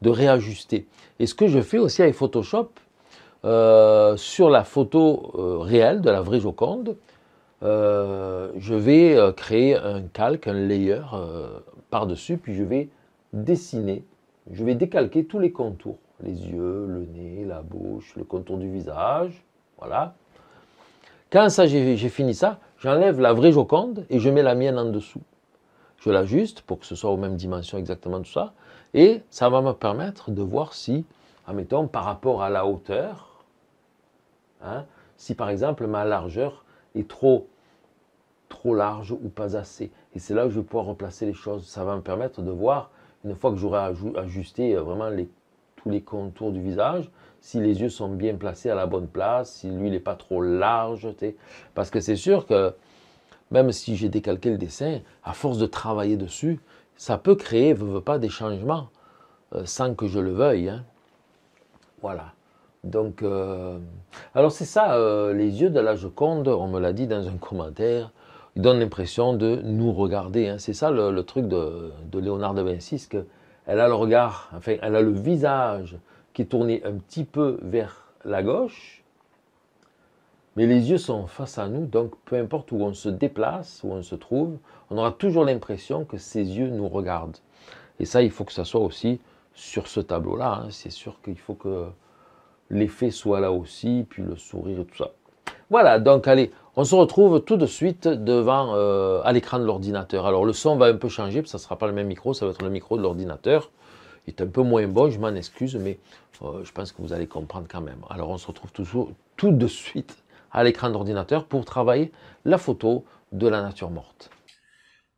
de réajuster. Et ce que je fais aussi avec Photoshop, euh, sur la photo euh, réelle de la vraie Joconde, euh, je vais créer un calque, un layer par-dessus, puis je vais dessiner, je vais décalquer tous les contours, les yeux, le nez, la bouche, le contour du visage, voilà. Quand ça j'ai fini ça, j'enlève la vraie Joconde et je mets la mienne en dessous. Je l'ajuste pour que ce soit aux mêmes dimensions exactement tout ça, et ça va me permettre de voir si, admettons, par rapport à la hauteur, Hein. Si par exemple ma largeur est trop, trop large ou pas assez. Et c'est là que je vais pouvoir replacer les choses. Ça va me permettre de voir, une fois que j'aurai ajusté euh, vraiment tous les contours du visage, si les yeux sont bien placés à la bonne place, si l'huile n'est pas trop large. Parce que c'est sûr que même si j'ai décalqué le dessin, à force de travailler dessus, ça peut créer, pas, des changements euh, sans que je le veuille. Hein. Voilà. Donc, euh, alors c'est ça, euh, les yeux de la Joconde, on me l'a dit dans un commentaire, ils donnent l'impression de nous regarder. Hein. C'est ça le, truc de, de Léonard de Vinci, qu'elle a le regard, enfin, elle a le visage qui est tourné un petit peu vers la gauche, mais les yeux sont face à nous, donc peu importe où on se déplace, où on se trouve, on aura toujours l'impression que ses yeux nous regardent. Et ça, il faut que ça soit aussi sur ce tableau-là. Hein. C'est sûr qu'il faut que l'effet soit là aussi, puis le sourire et tout ça. Voilà, donc allez, on se retrouve tout de suite devant euh, à l'écran de l'ordinateur. Alors le son va un peu changer, ça ne sera pas le même micro, ça va être le micro de l'ordinateur. Il est un peu moins bon, je m'en excuse, mais euh, je pense que vous allez comprendre quand même. Alors on se retrouve toujours tout de suite à l'écran d'ordinateur pour travailler la photo de la nature morte.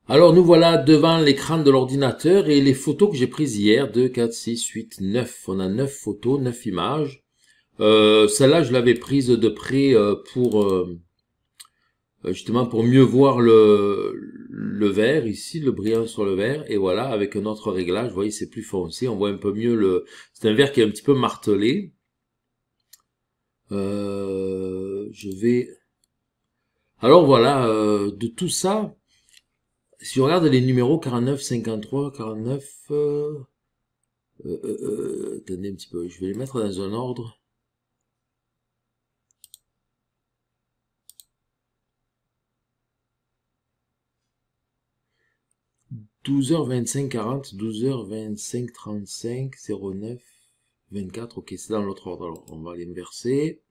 Alors nous voilà devant l'écran de l'ordinateur et les photos que j'ai prises hier, 2, 4, 6, 8, 9. On a 9 photos, 9 images. Euh, celle-là, je l'avais prise de près euh, pour euh, justement pour mieux voir le, le verre ici, le brillant sur le verre. Et voilà, avec un autre réglage, vous voyez, c'est plus foncé. On voit un peu mieux le... C'est un verre qui est un petit peu martelé. je vais... Alors voilà, de tout ça, si on regarde les numéros 49, 53, 49... Euh, attendez un petit peu, je vais les mettre dans un ordre. 12h25, 40, 12h25, 35, 09, 24. Ok, c'est dans l'autre ordre. Alors, on va l'inverser.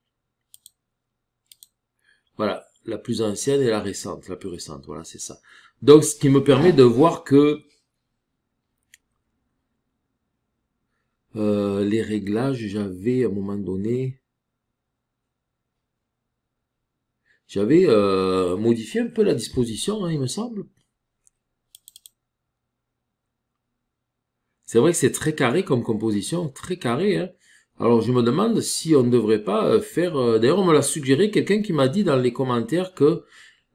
Voilà, la plus ancienne et la récente, la plus récente. Voilà, c'est ça. Donc, ce qui me permet de voir que euh, les réglages, j'avais à un moment donné... J'avais euh, modifié un peu la disposition, hein, il me semble. C'est vrai que c'est très carré comme composition, très carré. Hein. Alors je me demande si on ne devrait pas euh, faire... Euh, d'ailleurs on me l'a suggéré, quelqu'un qui m'a dit dans les commentaires que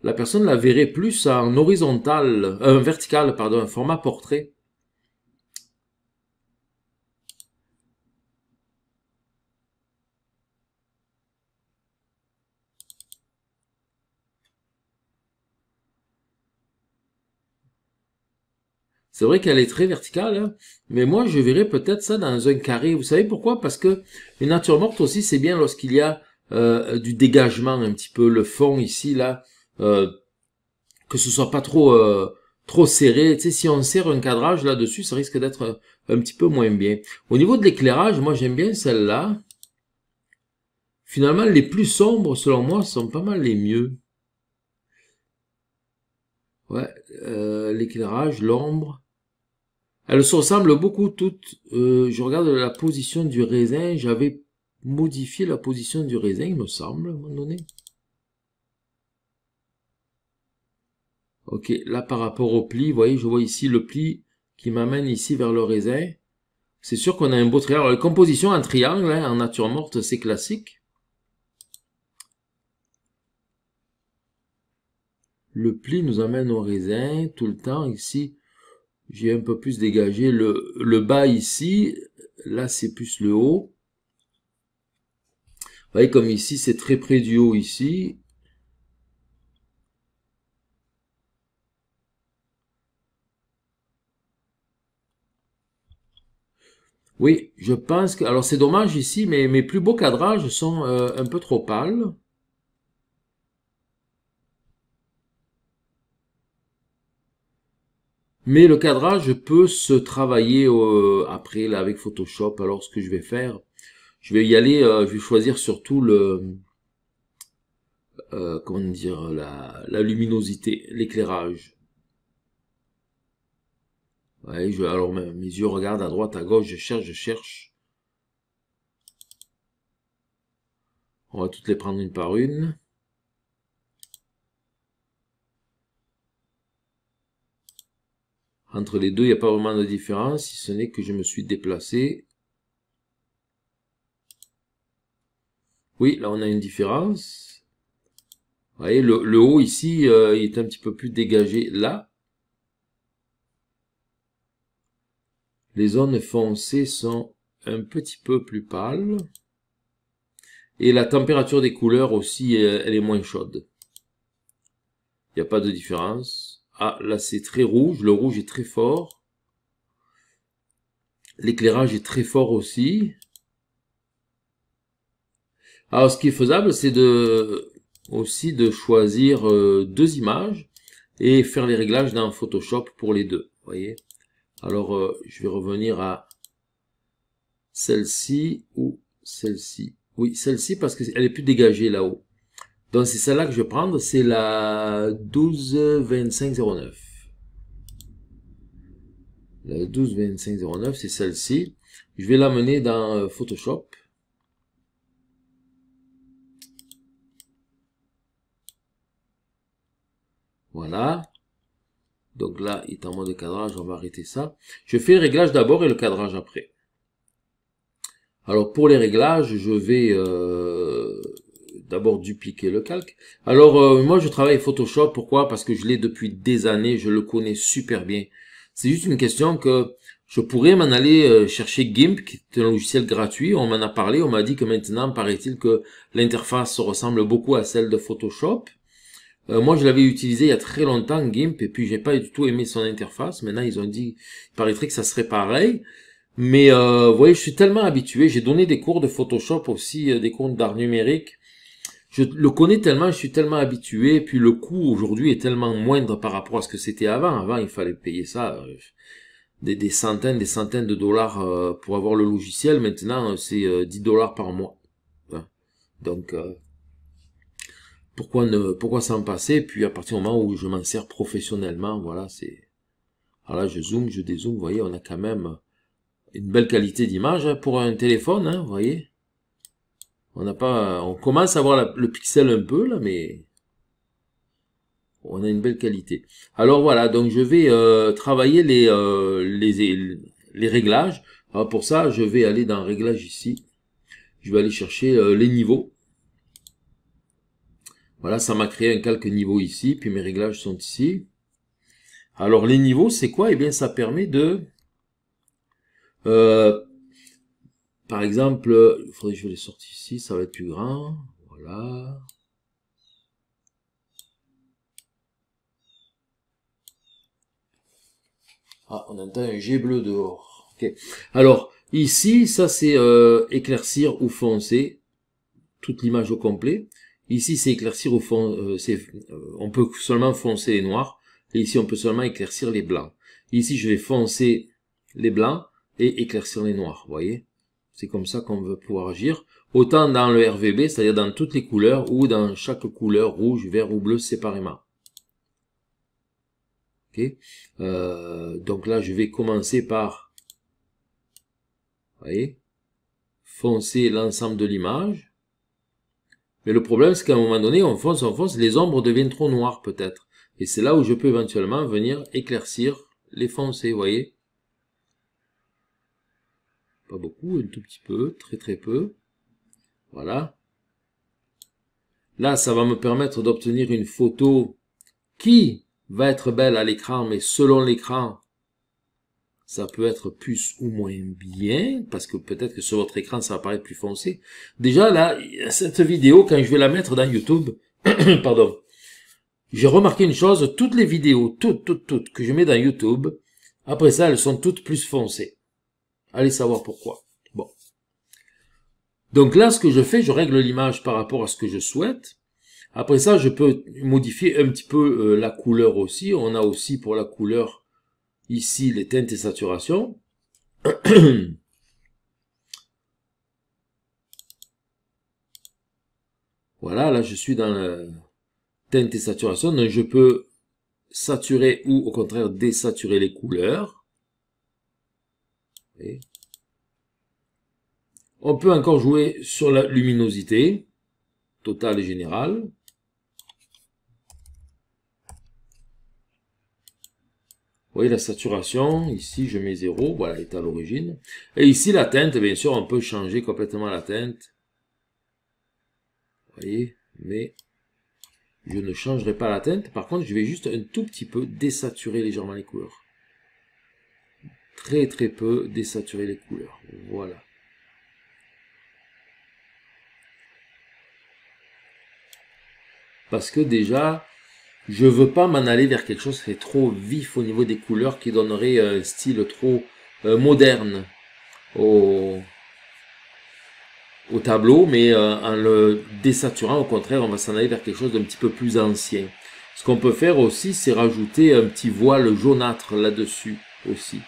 la personne la verrait plus en horizontal, euh, vertical, pardon, en format portrait. C'est vrai qu'elle est très verticale, hein. mais moi je verrais peut-être ça dans un carré. Vous savez pourquoi Parce que une nature morte aussi, c'est bien lorsqu'il y a euh, du dégagement un petit peu, le fond ici, là, euh, que ce soit pas trop euh, trop serré. Tu sais, si on serre un cadrage là-dessus, ça risque d'être un, petit peu moins bien. Au niveau de l'éclairage, moi j'aime bien celle-là. Finalement, les plus sombres, selon moi, sont pas mal les mieux. Ouais, l'éclairage, l'ombre. Elles se ressemblent beaucoup toutes. Euh, je regarde la position du raisin. J'avais modifié la position du raisin, il me semble, à un moment donné. Ok, là par rapport au pli, vous voyez, je vois ici le pli qui m'amène ici vers le raisin. C'est sûr qu'on a un beau triangle. Alors, la composition en triangle, hein, en nature morte, c'est classique. Le pli nous amène au raisin tout le temps ici j'ai un peu plus dégagé le, le bas ici, là c'est plus le haut. Vous voyez comme ici c'est très près du haut ici. Oui, je pense que... Alors c'est dommage ici, mais mes plus beaux cadrages sont euh, un peu trop pâles. Mais le cadrage peut se travailler euh, après là avec Photoshop. Alors ce que je vais faire, je vais y aller, euh, je vais choisir surtout le euh, comment dire la, la luminosité, l'éclairage. Ouais, je, alors mes yeux regardent à droite, à gauche, je cherche, je cherche. On va toutes les prendre une par une. Entre les deux, il n'y a pas vraiment de différence, si ce n'est que je me suis déplacé. Oui, là on a une différence. Vous voyez, le, haut ici, il euh, est un petit peu plus dégagé là. Les zones foncées sont un petit peu plus pâles. Et la température des couleurs aussi, euh, elle est moins chaude. Il n'y a pas de différence. Ah, là, c'est très rouge. Le rouge est très fort. L'éclairage est très fort aussi. Alors, ah, ce qui est faisable, c'est de aussi de choisir euh, deux images et faire les réglages dans Photoshop pour les deux. voyez Alors, euh, je vais revenir à celle-ci ou celle-ci. Oui, celle-ci parce qu'elle est plus dégagée là-haut. Donc c'est celle-là que je vais prendre, c'est la 122509. La 122509, c'est celle-ci. Je vais l'amener dans euh, Photoshop. Voilà. Donc là, il est en mode cadrage, on va arrêter ça. Je fais le réglage d'abord et le cadrage après. Alors pour les réglages, je vais... Euh, d'abord dupliquer le calque. Alors euh, moi je travaille Photoshop, pourquoi Parce que je l'ai depuis des années, je le connais super bien. C'est juste une question que je pourrais m'en aller euh, chercher GIMP, qui est un logiciel gratuit. On m'en a parlé, on m'a dit que maintenant, paraît-il que l'interface ressemble beaucoup à celle de Photoshop. Euh, moi, je l'avais utilisé il y a très longtemps, GIMP, et puis j'ai pas du tout aimé son interface. Maintenant, ils ont dit, il paraîtrait que ça serait pareil. Mais vous voyez, je suis tellement habitué. J'ai donné des cours de Photoshop aussi, des cours d'art numérique je le connais tellement, je suis tellement habitué, puis le coût aujourd'hui est tellement moindre par rapport à ce que c'était avant. Avant, il fallait payer ça euh, des, des, centaines, des centaines de dollars euh, pour avoir le logiciel. Maintenant, euh, c'est 10 dollars par mois. Hein. Donc, pourquoi ne, pourquoi s'en passer Puis à partir du moment où je m'en sers professionnellement, voilà, c'est. Alors ah là, je zoome, je dézoome. Vous voyez, on a quand même une belle qualité d'image hein, pour un téléphone. Hein, vous voyez. On n'a pas, on commence à voir le pixel un peu, là, mais on a une belle qualité. Alors voilà, donc je vais euh, travailler les, euh, les, les, réglages. Ah, pour ça, je vais aller dans réglages ici. Je vais aller chercher euh, les niveaux. Voilà, ça m'a créé un calque niveau ici, puis mes réglages sont ici. Alors les niveaux, c'est quoi Eh bien, ça permet de par exemple, il faudrait que je les sorte ici, ça va être plus grand. Voilà. Ah, on entend un jet bleu dehors. Alors, ici, ça c'est euh, éclaircir ou foncer toute l'image au complet. Ici, c'est éclaircir au fond, euh, euh, on peut seulement foncer les noirs. Et ici, on peut seulement éclaircir les blancs. Ici, je vais foncer les blancs et éclaircir les noirs, vous voyez c'est comme ça qu'on veut pouvoir agir. Autant dans le RVB, c'est-à-dire dans toutes les couleurs, ou dans chaque couleur, rouge, vert ou bleu, séparément. Euh, donc là, je vais commencer par, voyez, foncer l'ensemble de l'image. Mais le problème, c'est qu'à un moment donné, on fonce, on fonce, les ombres deviennent trop noires peut-être. Et c'est là où je peux éventuellement venir éclaircir les foncés, vous voyez. Pas beaucoup, un tout petit peu, très très peu. Voilà. Là, ça va me permettre d'obtenir une photo qui va être belle à l'écran, mais selon l'écran, ça peut être plus ou moins bien, parce que peut-être que sur votre écran, ça va paraître plus foncé. Déjà, là, cette vidéo, quand je vais la mettre dans YouTube, pardon, j'ai remarqué une chose, toutes les vidéos, toutes, toutes, toutes, que je mets dans YouTube, après ça, elles sont toutes plus foncées. Allez savoir pourquoi. Bon. Donc là, ce que je fais, je règle l'image par rapport à ce que je souhaite. Après ça, je peux modifier un petit peu euh, la couleur aussi. On a aussi pour la couleur, ici, les teintes et saturations. voilà, là, je suis dans la teinte et saturation. Donc, je peux saturer ou, au contraire, désaturer les couleurs. On peut encore jouer sur la luminosité, totale et générale. Vous voyez la saturation, ici je mets 0, voilà, elle est à l'origine. Et ici la teinte, bien sûr, on peut changer complètement la teinte. Vous voyez, mais je ne changerai pas la teinte. Par contre, je vais juste un tout petit peu désaturer légèrement les couleurs très très peu désaturer les couleurs. Voilà. Parce que déjà, je veux pas m'en aller vers quelque chose qui est trop vif au niveau des couleurs, qui donnerait un style trop euh, moderne au, tableau, mais euh, en le désaturant, au contraire, on va s'en aller vers quelque chose d'un petit peu plus ancien. Ce qu'on peut faire aussi, c'est rajouter un petit voile jaunâtre là-dessus aussi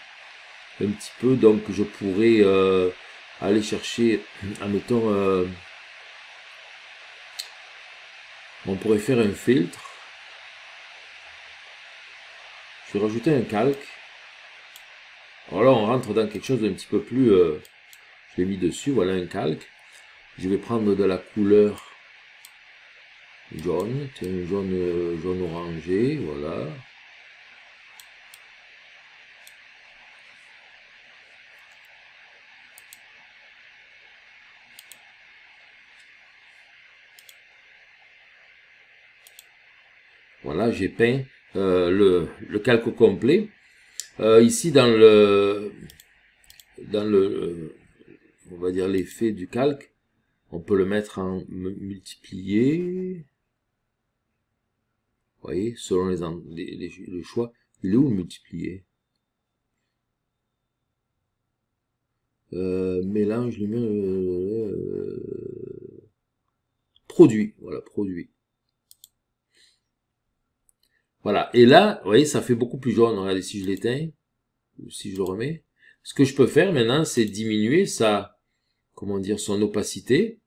un petit peu. Donc je pourrais euh, aller chercher, en euh, on pourrait faire un filtre. Je vais rajouter un calque. Alors on rentre dans quelque chose d'un petit peu plus... Euh, je l'ai mis dessus, voilà un calque. Je vais prendre de la couleur jaune, un jaune, euh, jaune orangé, voilà. Là, j'ai peint euh, le, calque complet. Euh, ici, dans le, dans le, euh, on va dire l'effet du calque, on peut le mettre en multiplier. Vous voyez, selon les, choix, il est où multiplier euh, Mélange, lumière, produit, voilà, produit. Voilà. Et là, vous voyez, ça fait beaucoup plus jaune. Regardez, si je l'éteins, ou si je le remets. Ce que je peux faire maintenant, c'est diminuer sa, comment dire, son opacité.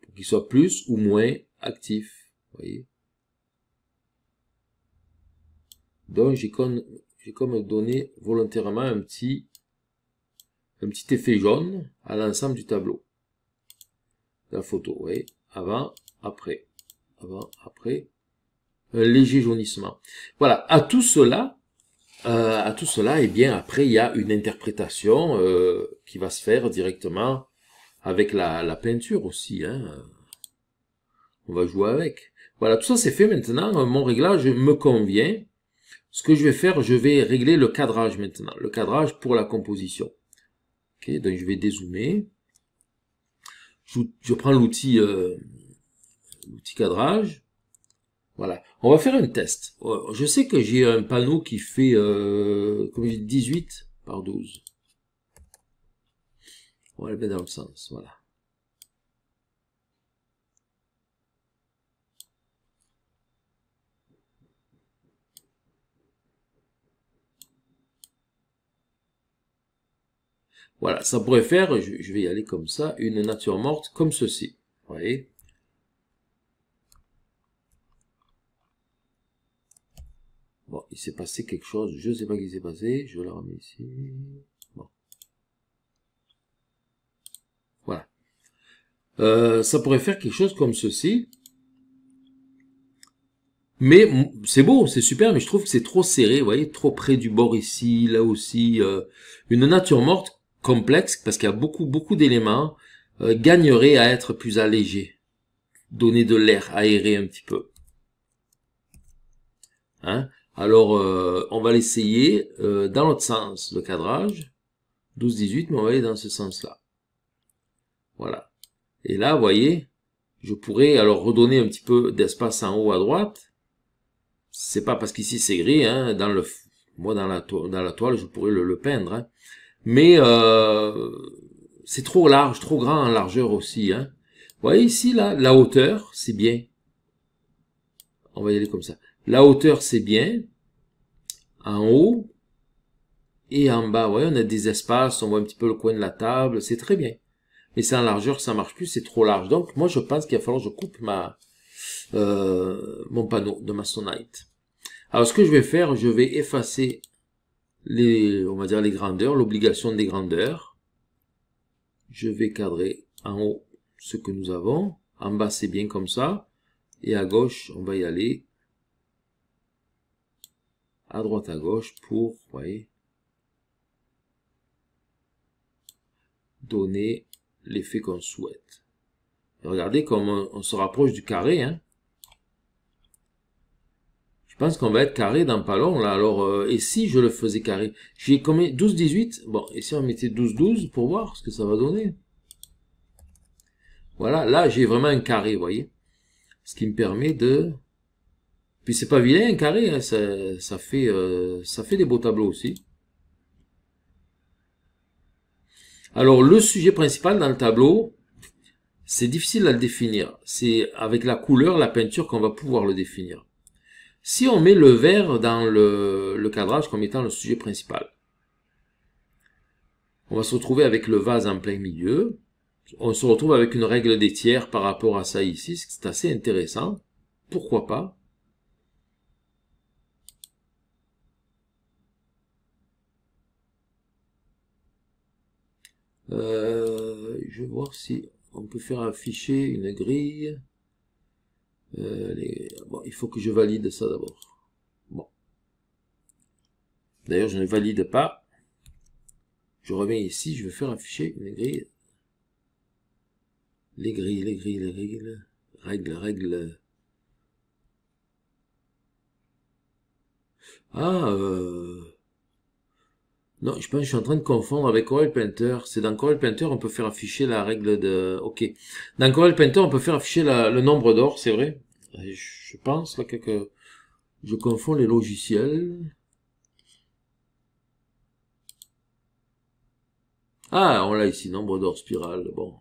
Pour qu'il soit plus ou moins actif. Vous voyez. Donc, j'ai comme, j'ai comme donné volontairement un petit, un petit effet jaune à l'ensemble du tableau. La photo, vous voyez. Avant, après. Ah ben, après, un euh, léger jaunissement. Voilà, à tout cela, euh, à tout cela, et eh bien après, il y a une interprétation euh, qui va se faire directement avec la, peinture aussi. Hein. On va jouer avec. Voilà, tout ça c'est fait maintenant. Mon réglage me convient. Ce que je vais faire, je vais régler le cadrage maintenant. Le cadrage pour la composition. Ok, donc je vais dézoomer. Je, prends l'outil petit cadrage. Voilà. On va faire un test. Euh, je sais que j'ai un panneau qui fait, 18 euh, par 12. On va le dans le sens. Voilà. Voilà, ça pourrait faire, je, vais y aller comme ça, une nature morte comme ceci. Vous voyez Bon, il s'est passé quelque chose. Je ne sais pas ce qui s'est passé. Je la remets ici. Bon. Voilà. Euh, ça pourrait faire quelque chose comme ceci. Mais c'est beau, c'est super, mais je trouve que c'est trop serré, vous voyez, trop près du bord ici, là aussi. Euh, une nature morte complexe, parce qu'il y a beaucoup, beaucoup d'éléments, euh, gagnerait à être plus allégé, Donner de l'air, aérer un petit peu. Hein alors, euh, on va l'essayer euh, dans l'autre sens le cadrage, 12-18, mais on va aller dans ce sens-là. Voilà. Et là, vous voyez, je pourrais alors redonner un petit peu d'espace en haut à droite. C'est pas parce qu'ici c'est gris, hein, dans le, moi dans la, toile, dans la toile, je pourrais le, le peindre. Hein. Mais euh, c'est trop large, trop grand en largeur aussi. Hein. Vous voyez ici, là, la hauteur, c'est bien. On va y aller comme ça. La hauteur, c'est bien. En haut et en bas, ouais, on a des espaces, on voit un petit peu le coin de la table, c'est très bien. Mais c'est en largeur, ça marche plus, c'est trop large. Donc, moi, je pense qu'il va falloir que je coupe ma, euh, mon panneau de sonite. Alors, ce que je vais faire, je vais effacer les, on va dire les grandeurs, l'obligation des grandeurs. Je vais cadrer en haut ce que nous avons. En bas, c'est bien comme ça. Et à gauche, on va y aller à droite à gauche pour, vous voyez, donner l'effet qu'on souhaite. regardez comme on, se rapproche du carré. Hein. Je pense qu'on va être carré dans pas long. Là. Alors, euh, et si je le faisais carré J'ai combien 12, 18 Bon, et si on mettait 12, 12 pour voir ce que ça va donner Voilà, là j'ai vraiment un carré, voyez Ce qui me permet de puis c'est pas vilain, un hein, carré, hein, ça, fait, euh, ça fait des beaux tableaux aussi. Alors le sujet principal dans le tableau, c'est difficile à le définir. C'est avec la couleur, la peinture qu'on va pouvoir le définir. Si on met le vert dans le, le cadrage comme étant le sujet principal, on va se retrouver avec le vase en plein milieu. On se retrouve avec une règle des tiers par rapport à ça ici, c'est assez intéressant. Pourquoi pas Euh, je vais voir si on peut faire afficher une grille. Euh, bon, il faut que je valide ça d'abord. Bon. D'ailleurs, je ne valide pas. Je reviens ici, je vais faire afficher une grille. Les grilles, les grilles, les grilles. Règles, règles. Ah, euh... Non, je pense que je suis en train de confondre avec Corel Painter. C'est dans Corel Painter, on peut faire afficher la règle de... Ok. Dans Corel Painter, on peut faire afficher le nombre d'or, c'est vrai. Je pense là que je confonds les logiciels. Ah, on l'a ici, nombre d'or spirale, bon.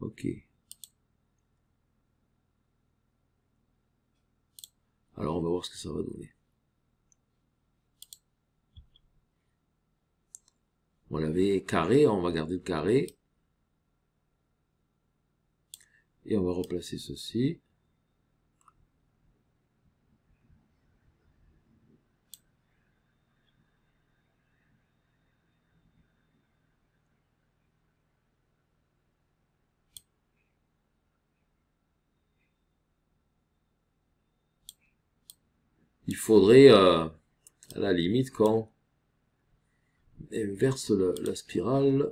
Ok. Alors, on va voir ce que ça va donner. On l'avait carré, on va garder le carré. Et on va replacer ceci. il faudrait euh, à la limite quand et verse la, spirale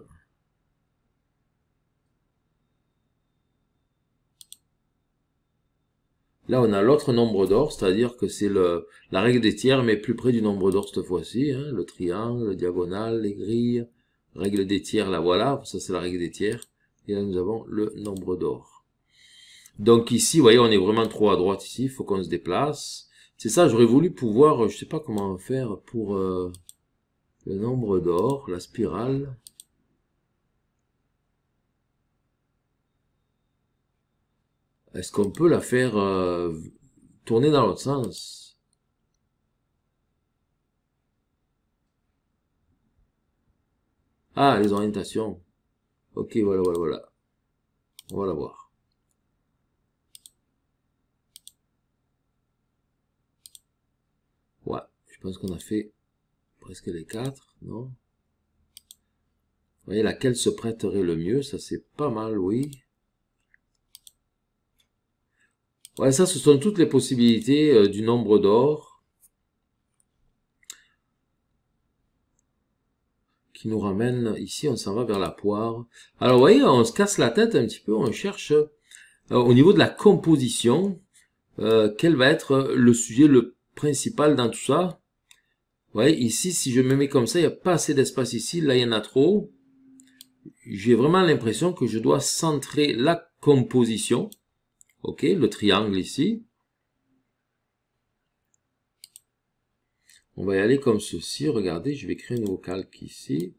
Là, on a l'autre nombre d'or, c'est-à-dire que c'est la règle des tiers, mais plus près du nombre d'or cette fois-ci. Hein, le triangle, le diagonale, les grilles, règle des tiers, la voilà, ça c'est la règle des tiers. Et là, nous avons le nombre d'or. Donc ici, vous voyez, on est vraiment trop à droite ici, il faut qu'on se déplace. C'est ça, j'aurais voulu pouvoir, je sais pas comment faire pour... Euh, le nombre d'or, la spirale, Est-ce qu'on peut la faire euh, tourner dans l'autre sens Ah, les orientations. Ok, voilà, voilà, voilà. On va la voir. Ouais, je pense qu'on a fait presque les quatre, non Vous voyez, laquelle se prêterait le mieux Ça, c'est pas mal, oui. Voilà, ça, ce sont toutes les possibilités euh, du nombre d'or qui nous ramène ici, on s'en va vers la poire. Alors, vous voyez, on se casse la tête un petit peu, on cherche euh, au niveau de la composition, euh, quel va être le sujet le principal dans tout ça voyez, ici, si je me mets comme ça, il n'y a pas assez d'espace ici. Là, il y en a trop. J'ai vraiment l'impression que je dois centrer la composition. OK, le triangle ici. On va y aller comme ceci. Regardez, je vais créer un nouveau calque ici.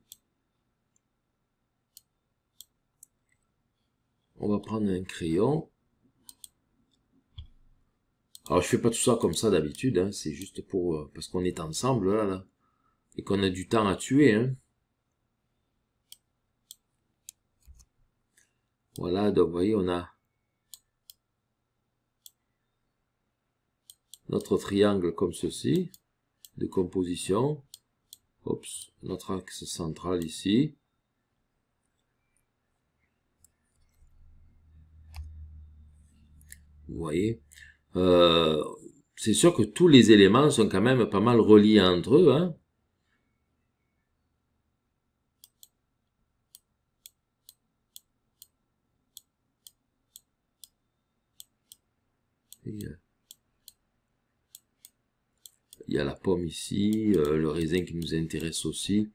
On va prendre un crayon. Alors je fais pas tout ça comme ça d'habitude, hein. c'est juste pour euh, parce qu'on est ensemble là, et qu'on a du temps à tuer. Hein. Voilà, donc vous voyez, on a notre triangle comme ceci de composition. Oups, notre axe central ici. Vous voyez euh, c'est sûr que tous les éléments sont quand même pas mal reliés entre eux. Hein. Euh, il y a la pomme ici, euh, le raisin qui nous intéresse aussi.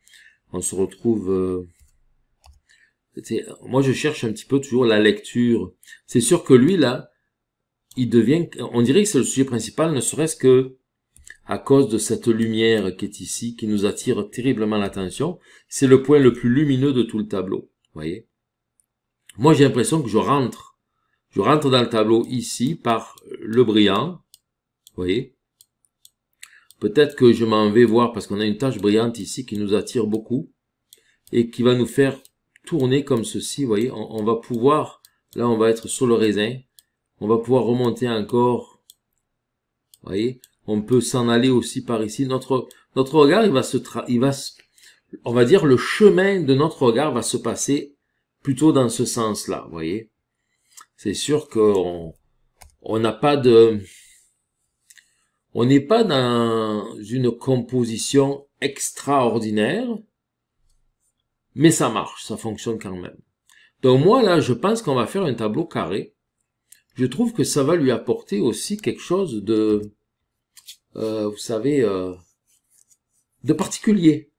On se retrouve... moi, je cherche un petit peu toujours la lecture. C'est sûr que lui, là, il devient, on dirait que c'est le sujet principal, ne serait-ce que à cause de cette lumière qui est ici, qui nous attire terriblement l'attention. C'est le point le plus lumineux de tout le tableau. Voyez. Moi, j'ai l'impression que je rentre. Je rentre dans le tableau ici par le brillant. Voyez. Peut-être que je m'en vais voir parce qu'on a une tache brillante ici qui nous attire beaucoup et qui va nous faire tourner comme ceci. voyez, on, va pouvoir, là on va être sur le raisin. On va pouvoir remonter encore. Vous voyez On peut s'en aller aussi par ici. Notre, notre regard, il va se... il va on va dire le chemin de notre regard va se passer plutôt dans ce sens-là. Vous voyez C'est sûr qu'on on n'a pas de... On n'est pas dans une composition extraordinaire, mais ça marche, ça fonctionne quand même. Donc moi, là, je pense qu'on va faire un tableau carré je trouve que ça va lui apporter aussi quelque chose de, euh, vous savez, euh, de particulier.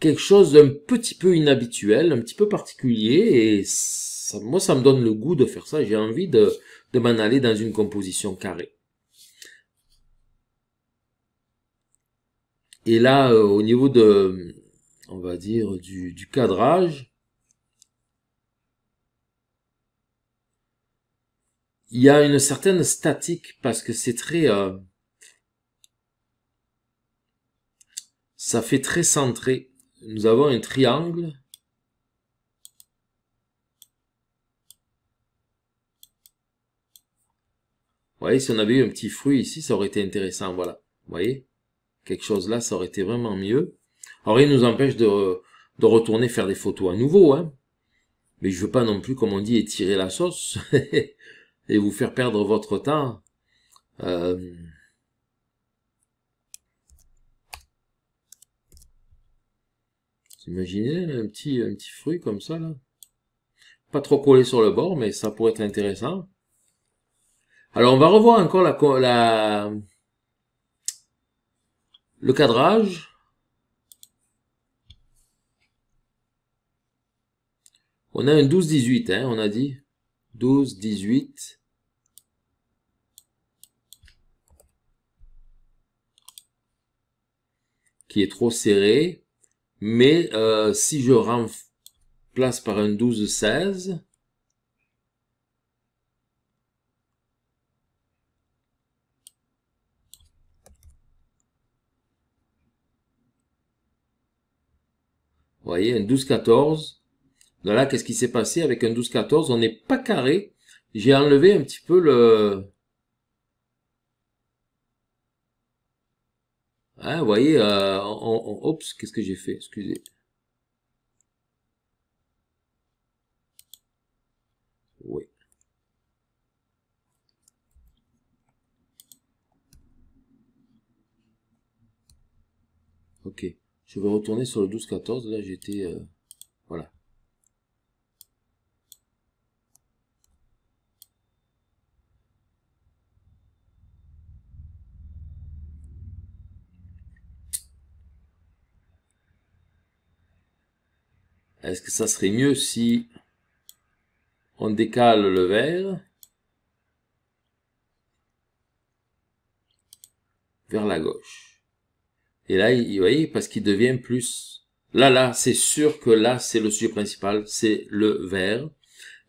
Quelque chose d'un petit peu inhabituel, un petit peu particulier, et moi ça me donne le goût de faire ça, j'ai envie de, m'en aller dans une composition carrée. Et là, euh, au niveau de, on va dire, du, du cadrage, il y a une certaine statique parce que c'est très euh, ça fait très centré nous avons un triangle Vous voyez, si on avait eu un petit fruit ici, ça aurait été intéressant, voilà. Vous voyez Quelque chose là, ça aurait été vraiment mieux. Alors, il nous empêche de, de retourner faire des photos à nouveau, hein. Mais je veux pas non plus, comme on dit, étirer la sauce. et vous faire perdre votre temps. Vous euh, imaginez un petit, un petit fruit comme ça là Pas trop collé sur le bord, mais ça pourrait être intéressant. Alors on va revoir encore la, la le cadrage. On a un 12-18, hein, on a dit. 12, 18. Qui est trop serré. Mais euh, si je remplace par un 12, 16. Vous voyez, un 12, 14 là, qu'est-ce qui s'est passé avec un 12-14 On n'est pas carré. J'ai enlevé un petit peu le... Ah, vous voyez, euh, Oups, qu'est-ce que j'ai fait Excusez. Oui. Ok. Je vais retourner sur le 12-14. Là, j'étais... Euh, Est-ce que ça serait mieux si on décale le vert vers la gauche Et là, vous voyez, parce qu'il devient plus... Là, là, c'est sûr que là, c'est le sujet principal, c'est le vert.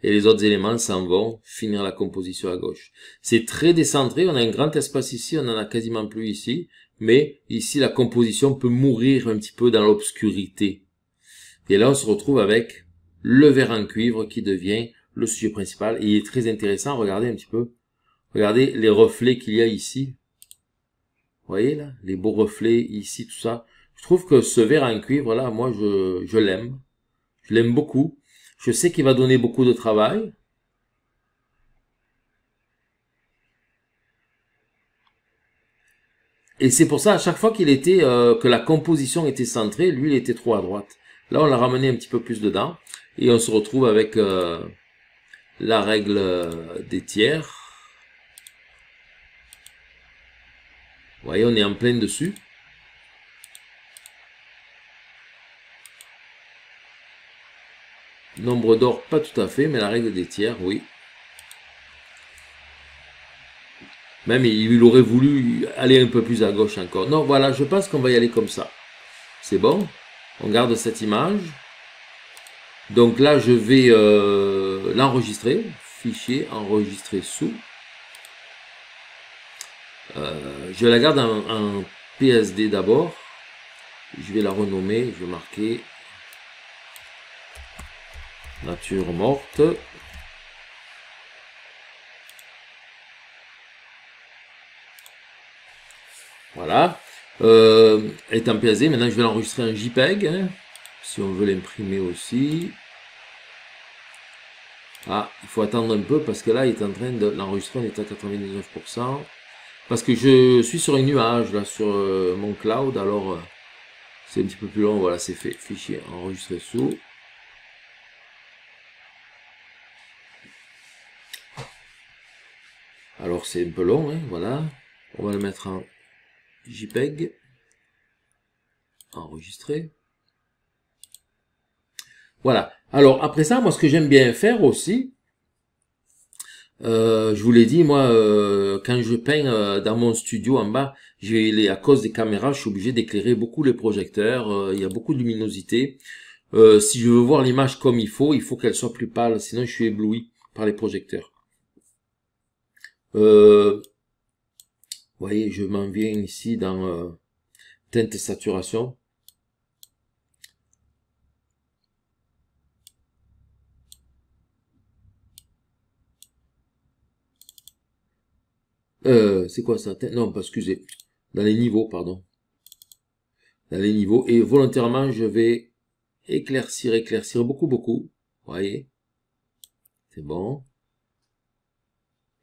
Et les autres éléments s'en vont finir la composition à gauche. C'est très décentré, on a un grand espace ici, on en a quasiment plus ici. Mais ici, la composition peut mourir un petit peu dans l'obscurité. Et là, on se retrouve avec le verre en cuivre qui devient le sujet principal. Et il est très intéressant, regardez un petit peu. Regardez les reflets qu'il y a ici. Vous voyez là, les beaux reflets ici, tout ça. Je trouve que ce verre en cuivre là, moi je, l'aime. Je l'aime beaucoup. Je sais qu'il va donner beaucoup de travail. Et c'est pour ça, à chaque fois qu'il était, euh, que la composition était centrée, lui, il était trop à droite. Là, on l'a ramené un petit peu plus dedans. Et on se retrouve avec euh, la règle euh, des tiers. Vous voyez, on est en plein dessus. Nombre d'or, pas tout à fait, mais la règle des tiers, oui. Même il aurait voulu aller un peu plus à gauche encore. Non, voilà, je pense qu'on va y aller comme ça. C'est bon on garde cette image. Donc là, je vais euh, l'enregistrer. Fichier, enregistrer sous. Euh, je la garde en PSD d'abord. Je vais la renommer. Je vais marquer nature morte. Voilà. Euh, est en PSD, Maintenant, je vais l'enregistrer en JPEG, hein, si on veut l'imprimer aussi. Ah, il faut attendre un peu parce que là, il est en train de l'enregistrer, on est à 99%. Parce que je suis sur un nuage, là, sur euh, mon cloud, alors euh, c'est un petit peu plus long. Voilà, c'est fait. Fichier, enregistré sous. Alors, c'est un peu long, hein, voilà. On va le mettre en JPEG, enregistrer. Voilà. Alors après ça, moi ce que j'aime bien faire aussi, euh, je vous l'ai dit, moi euh, quand je peins euh, dans mon studio en bas, j'ai à cause des caméras, je suis obligé d'éclairer beaucoup les projecteurs, il y a beaucoup de luminosité. si je veux voir l'image comme il faut, il faut qu'elle soit plus pâle, sinon je suis ébloui par les projecteurs. Euh, voyez, je m'en viens ici dans euh, teinte saturation. Euh, c'est quoi ça Non, pas excusez. Dans les niveaux, pardon. Dans les niveaux. Et volontairement, je vais éclaircir, éclaircir beaucoup, beaucoup. voyez C'est bon.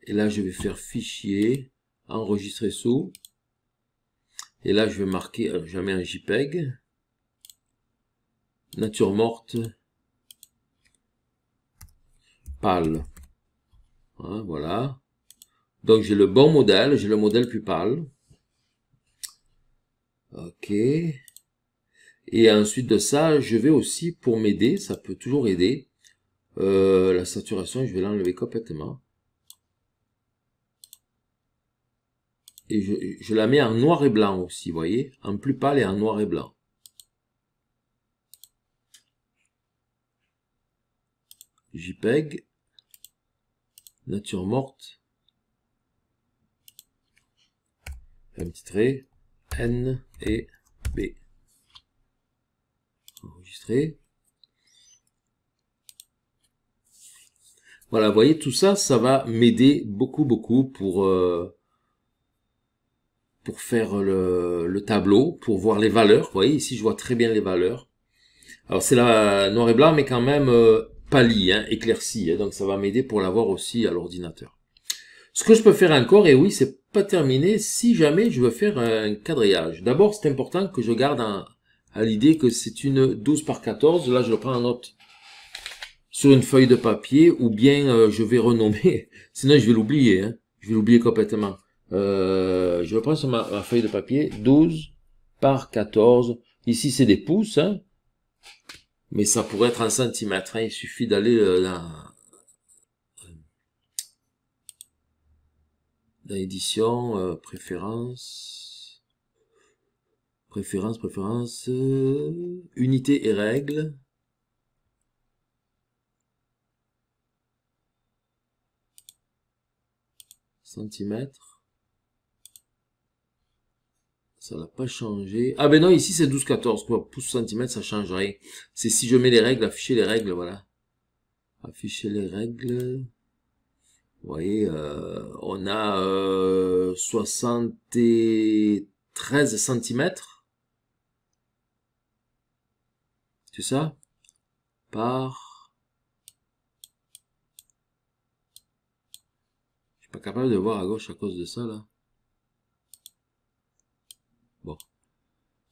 Et là, je vais faire fichier enregistrer sous. Et là, je vais marquer, euh, jamais un JPEG. Nature morte. Pâle. Hein, voilà. Donc j'ai le bon modèle, j'ai le modèle plus pâle. Ok. Et ensuite de ça, je vais aussi, pour m'aider, ça peut toujours aider, euh, la saturation, je vais l'enlever complètement. et je, la mets en noir et blanc aussi, vous voyez, en plus pâle et en noir et blanc. JPEG, nature morte, un petit trait, N et B. Enregistrer. Voilà, vous voyez, tout ça, ça va m'aider beaucoup, beaucoup pour... Euh, pour faire le, tableau, pour voir les valeurs. Vous voyez, ici, je vois très bien les valeurs. Alors, c'est la noir et blanc, mais quand même euh, pâli, hein, éclairci. Hein. donc, ça va m'aider pour l'avoir aussi à l'ordinateur. Ce que je peux faire encore, et oui, c'est pas terminé, si jamais je veux faire un quadrillage. D'abord, c'est important que je garde à l'idée que c'est une 12 par 14. Là, je le prends en note sur une feuille de papier, ou bien euh, je vais renommer, sinon je vais l'oublier. Hein. je vais l'oublier complètement. Euh, je je prendre sur ma, feuille de papier, 12 par 14. Ici, c'est des pouces, hein. mais ça pourrait être en centimètres. Hein. il suffit d'aller euh, euh, dans, édition, préférence, préférence, préférence, unité et règles. centimètres ça n'a pas changé. Ah ben non, ici c'est 12-14. Quoi, pouce centimètre, ça change rien. C'est si je mets les règles, afficher les règles, voilà. Afficher les règles. Vous voyez, euh, on a euh, 73 centimètres. C'est ça Par... Je suis pas capable de voir à gauche à cause de ça, là.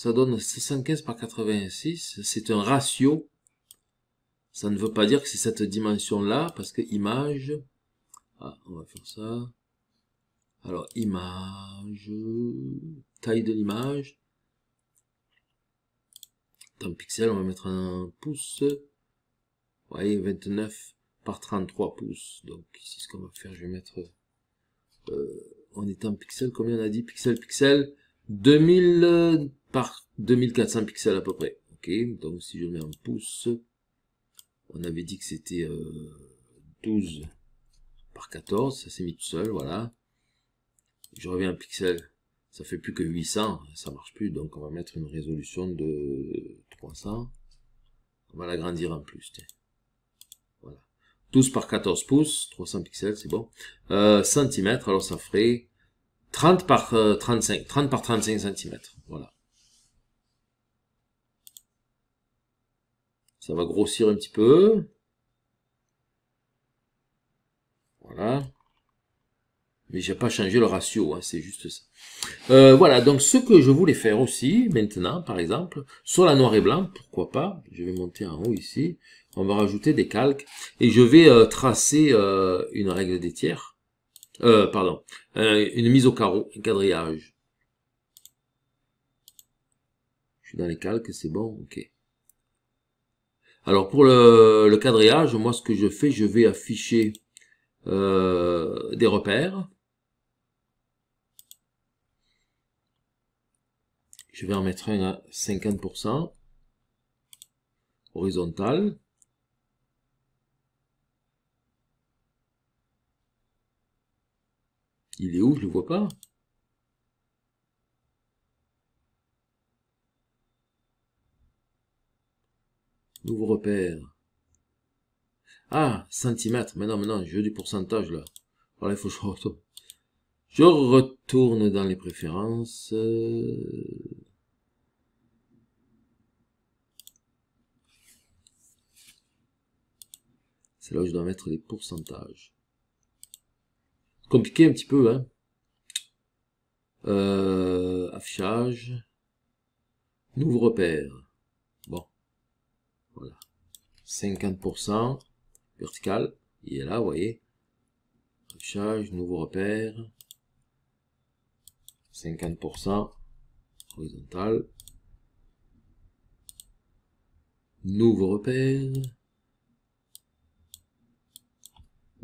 ça donne 75 par 86, c'est un ratio. Ça ne veut pas dire que c'est cette dimension-là, parce que image, ah, on va faire ça. Alors, image, taille de l'image, en pixel, on va mettre un pouce, vous voyez, 29 par 33 pouces, donc ici, ce qu'on va faire, je vais mettre, euh, on est en pixel, combien on a dit, pixel, pixel, 2000 euh, par 2400 pixels à peu près. Ok, donc si je mets un pouce, on avait dit que c'était 12 euh, par 14, ça s'est mis tout seul, voilà. Je reviens un pixel, ça fait plus que 800, ça marche plus, donc on va mettre une résolution de 300. On va l'agrandir en plus, Voilà. 12 par 14 pouces, 300 pixels, c'est bon. Euh, centimètres, alors ça ferait 30 par 35, euh, 30 par 35 cm. Voilà. Ça va grossir un petit peu. Voilà. Mais j'ai pas changé le ratio, hein, c'est juste ça. Euh, voilà, donc ce que je voulais faire aussi, maintenant, par exemple, sur la noire et blanc, pourquoi pas, je vais monter en haut ici, on va rajouter des calques, et je vais euh, tracer une règle des tiers. Euh, pardon, euh, une mise au carreau, un quadrillage. Je suis dans les calques, c'est bon, ok. Alors pour le, le, quadrillage, moi ce que je fais, je vais afficher euh, des repères. Je vais en mettre un à 50%, horizontal. Il est où Je le vois pas. Nouveau repère. Ah, centimètres. Maintenant, maintenant, je veux du pourcentage, là. Voilà, il faut que je retourne. Je retourne dans les préférences. C'est là où je dois mettre les pourcentages compliqué un petit peu. Hein. Euh, affichage. Nouveau repère. Bon. Voilà. 50% vertical. Il est là, vous voyez. Affichage, nouveau repère. 50% horizontal. Nouveau repère.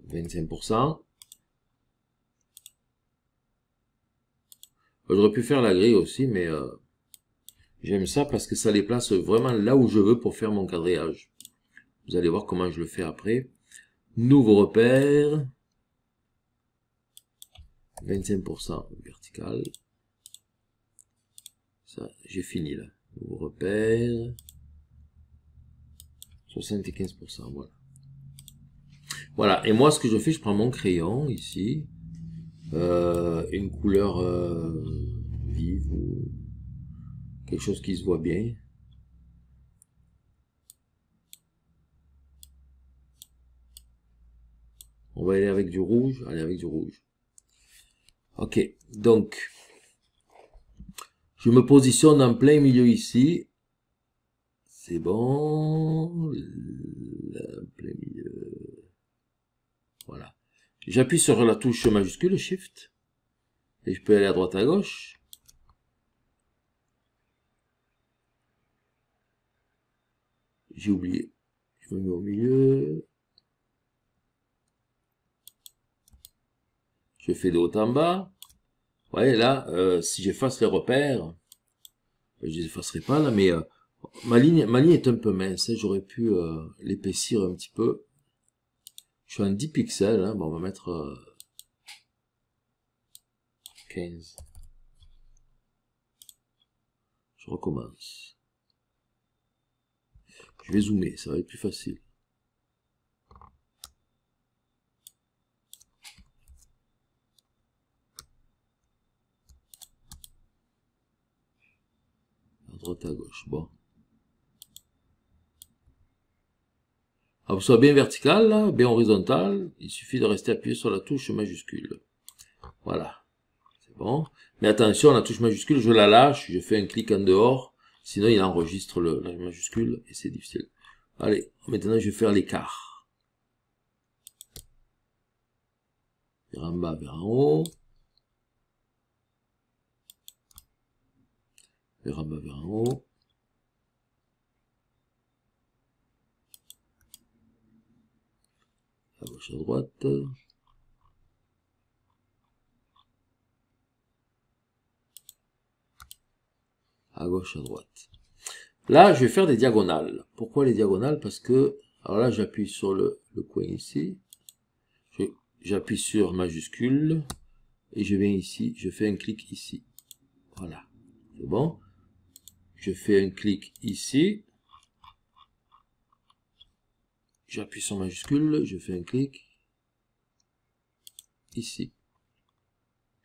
25%. J'aurais pu faire la grille aussi, mais euh, j'aime ça parce que ça les place vraiment là où je veux pour faire mon quadrillage. Vous allez voir comment je le fais après. Nouveau repère. 25% vertical. Ça, j'ai fini là. Nouveau repère. 75%, voilà. Voilà, et moi ce que je fais, je prends mon crayon ici. Euh, une couleur euh, vive quelque chose qui se voit bien. On va aller avec du rouge, aller avec du rouge. Ok, donc je me positionne en plein milieu ici. C'est bon. plein milieu. Voilà. J'appuie sur la touche majuscule, Shift, et je peux aller à droite à gauche. J'ai oublié. Je me au milieu. Je fais de haut en bas. Vous voyez là, euh, si j'efface les repères, euh, je les effacerai pas là, mais euh, ma, ligne, est un peu mince. Hein. J'aurais pu l'épaissir un petit peu. Je suis 10 pixels. Hein, bon, on va mettre 15. Euh, Je recommence. Je vais zoomer, ça va être plus facile. À droite à gauche, bon. Alors, soit bien vertical, là, bien horizontal, il suffit de rester appuyé sur la touche majuscule. Voilà. C'est bon. Mais attention, la touche majuscule, je la lâche, je fais un clic en dehors, sinon il enregistre la majuscule et c'est difficile. Allez, maintenant je vais faire l'écart. Vers en bas, vers en haut. Vers en bas, vers en haut. à gauche, à droite. À gauche, à droite. Là, je vais faire des diagonales. Pourquoi les diagonales Parce que, alors là, j'appuie sur le, le, coin ici. J'appuie sur majuscule. Et je viens ici, je fais un clic ici. Voilà. C'est bon. Je fais un clic ici. J'appuie sur majuscule, je fais un clic. Ici.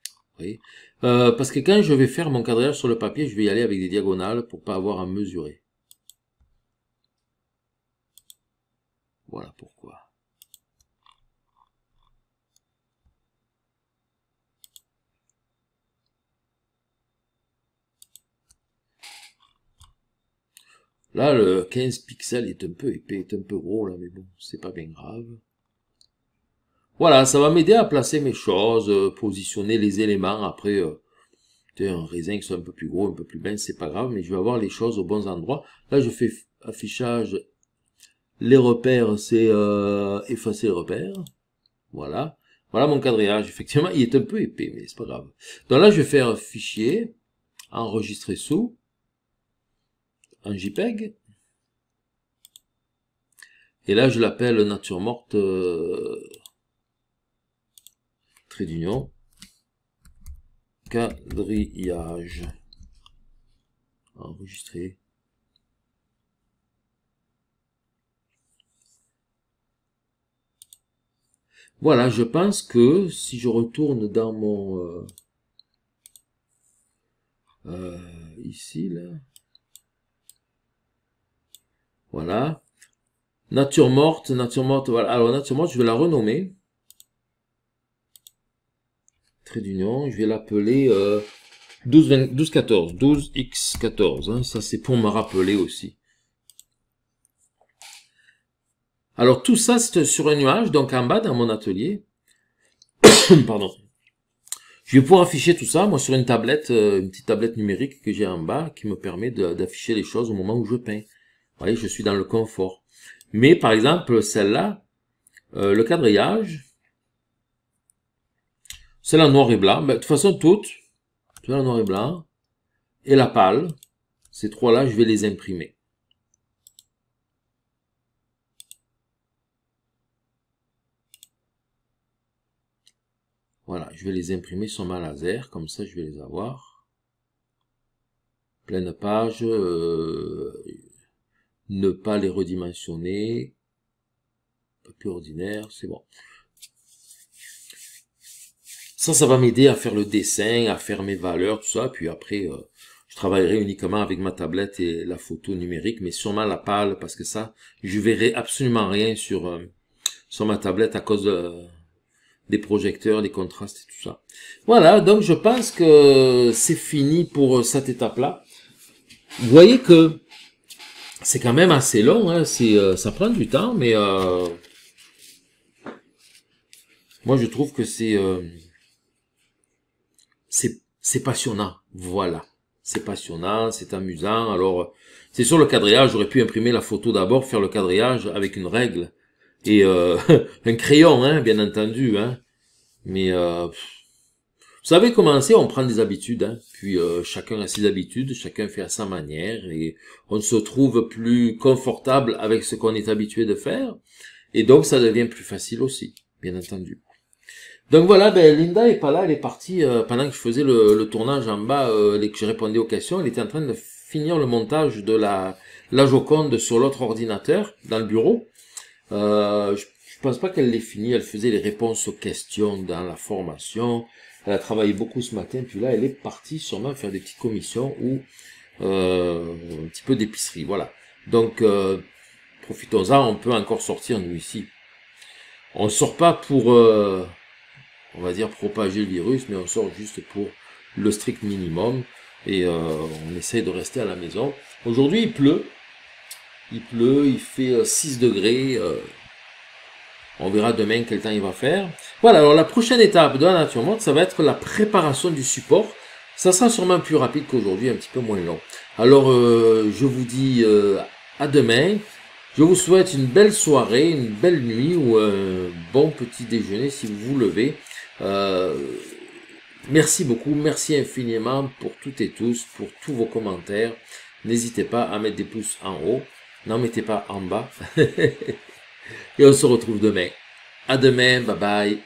Vous voyez euh, Parce que quand je vais faire mon cadrage sur le papier, je vais y aller avec des diagonales pour pas avoir à mesurer. Voilà pourquoi. Là, le 15 pixels est un peu épais, est un peu gros, là, mais bon, c'est pas bien grave. Voilà, ça va m'aider à placer mes choses, euh, positionner les éléments. Après, euh, un raisin qui soit un peu plus gros, un peu plus mince, c'est pas grave, mais je vais avoir les choses au bons endroits. Là, je fais affichage, les repères, c'est euh, effacer les repères. Voilà. Voilà mon quadrillage. Effectivement, il est un peu épais, mais c'est pas grave. Donc là, je vais faire fichier, enregistrer sous un JPEG. Et là, je l'appelle nature morte euh, trait d'union quadrillage enregistré. Voilà, je pense que si je retourne dans mon... Euh, euh, ici, là... Voilà. Nature morte, nature morte, voilà. Alors, nature morte, je vais la renommer. Trait d'union, je vais l'appeler euh, 12, 14, 12x14. Ça, c'est pour me rappeler aussi. Alors, tout ça, c'est sur un nuage, donc en bas, dans mon atelier. Pardon. Je vais pouvoir afficher tout ça, moi, sur une tablette, euh, une petite tablette numérique que j'ai en bas, qui me permet d'afficher les choses au moment où je peins. Vous voyez, je suis dans le confort. Mais par exemple, celle-là, euh, le quadrillage, celle en noir et blanc, mais de toute façon, toutes, celle en noir et blanc, et la pâle, ces trois-là, je vais les imprimer. Voilà, je vais les imprimer sur ma laser, comme ça je vais les avoir. Pleine page, euh, ne pas les redimensionner. plus ordinaire, c'est bon. Ça, ça va m'aider à faire le dessin, à faire mes valeurs, tout ça. Puis après, euh, je travaillerai uniquement avec ma tablette et la photo numérique, mais sûrement la pâle, parce que ça, je verrai absolument rien sur, euh, sur ma tablette à cause euh, des projecteurs, des contrastes et tout ça. Voilà, donc je pense que c'est fini pour cette étape-là. Vous voyez que c'est quand même assez long, hein. Euh, ça prend du temps, mais euh, moi je trouve que euh, c'est c'est passionnant, voilà. C'est passionnant, c'est amusant. Alors, c'est sur le quadrillage, j'aurais pu imprimer la photo d'abord, faire le quadrillage avec une règle et un crayon, hein, bien entendu. Hein. Mais vous savez, commencer, on prend des habitudes, hein. puis euh, chacun a ses habitudes, chacun fait à sa manière, et on se trouve plus confortable avec ce qu'on est habitué de faire, et donc ça devient plus facile aussi, bien entendu. Donc voilà, ben, Linda est pas là, elle est partie euh, pendant que je faisais le, tournage en bas euh, et que je répondais aux questions, elle était en train de finir le montage de la, la Joconde sur l'autre ordinateur, dans le bureau. je, je pense pas qu'elle l'ait fini, elle faisait les réponses aux questions dans la formation, elle a travaillé beaucoup ce matin, puis là, elle est partie sûrement faire des petites commissions ou euh, un petit peu d'épicerie. Voilà. Donc, euh, profitons-en, on peut encore sortir, nous, ici. On ne sort pas pour, euh, on va dire, propager le virus, mais on sort juste pour le strict minimum. Et on essaye de rester à la maison. Aujourd'hui, il pleut. Il pleut, il fait 6 degrés. On verra demain quel temps il va faire. Voilà, alors la prochaine étape de la nature mode, ça va être la préparation du support. Ça sera sûrement plus rapide qu'aujourd'hui, un petit peu moins long. Alors, euh, je vous dis euh, à demain. Je vous souhaite une belle soirée, une belle nuit ou un bon petit déjeuner si vous vous levez. Euh, merci beaucoup, merci infiniment pour toutes et tous, pour tous vos commentaires. N'hésitez pas à mettre des pouces en haut, n'en mettez pas en bas. Et on se retrouve demain. À demain, bye bye.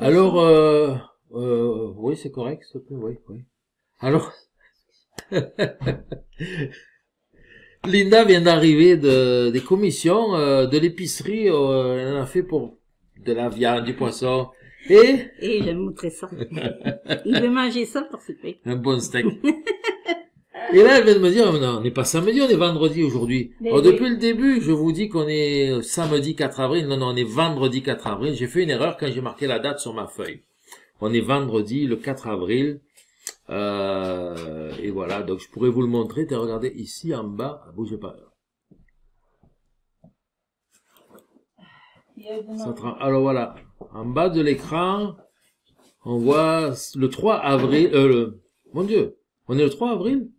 Alors, euh, euh, oui, c'est correct, s'il te plaît, oui, oui. Alors, Linda vient d'arriver des commissions euh, de l'épicerie. Euh, elle en a fait pour de la viande, du poisson. Et Et j'aime montrer ça. Il veut manger ça pour souper. Un bon steak. Et là, elle vient de me dire, non, on n'est pas samedi, on est vendredi aujourd'hui. depuis le début, je vous dis qu'on est samedi 4 avril. Non, non, on est vendredi 4 avril. J'ai fait une erreur quand j'ai marqué la date sur ma feuille. On est vendredi le 4 avril. Euh, et voilà, donc je pourrais vous le montrer. Regardez regardez ici en bas, ah, bougez pas. Alors voilà, en bas de l'écran, on voit le 3 avril. Euh, mon Dieu, on est le 3 avril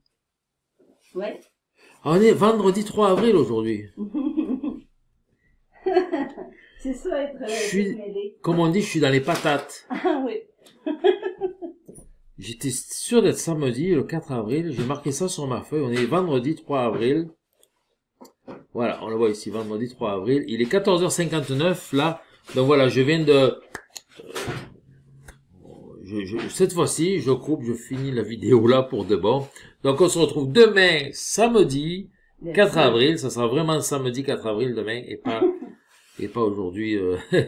on est vendredi 3 avril aujourd'hui. c'est ça être. Euh, je comme on dit, je suis dans les patates. Ah oui. J'étais sûr d'être samedi, le 4 avril. J'ai marqué ça sur ma feuille. On est vendredi 3 avril. Voilà, on le voit ici, vendredi 3 avril. Il est 14h59 là. Donc voilà, je viens de... Euh, cette fois-ci, je coupe, je finis la vidéo là pour de bon. Donc on se retrouve demain, samedi, 4 avril. Ça sera vraiment samedi 4 avril demain et pas, et pas aujourd'hui. Euh.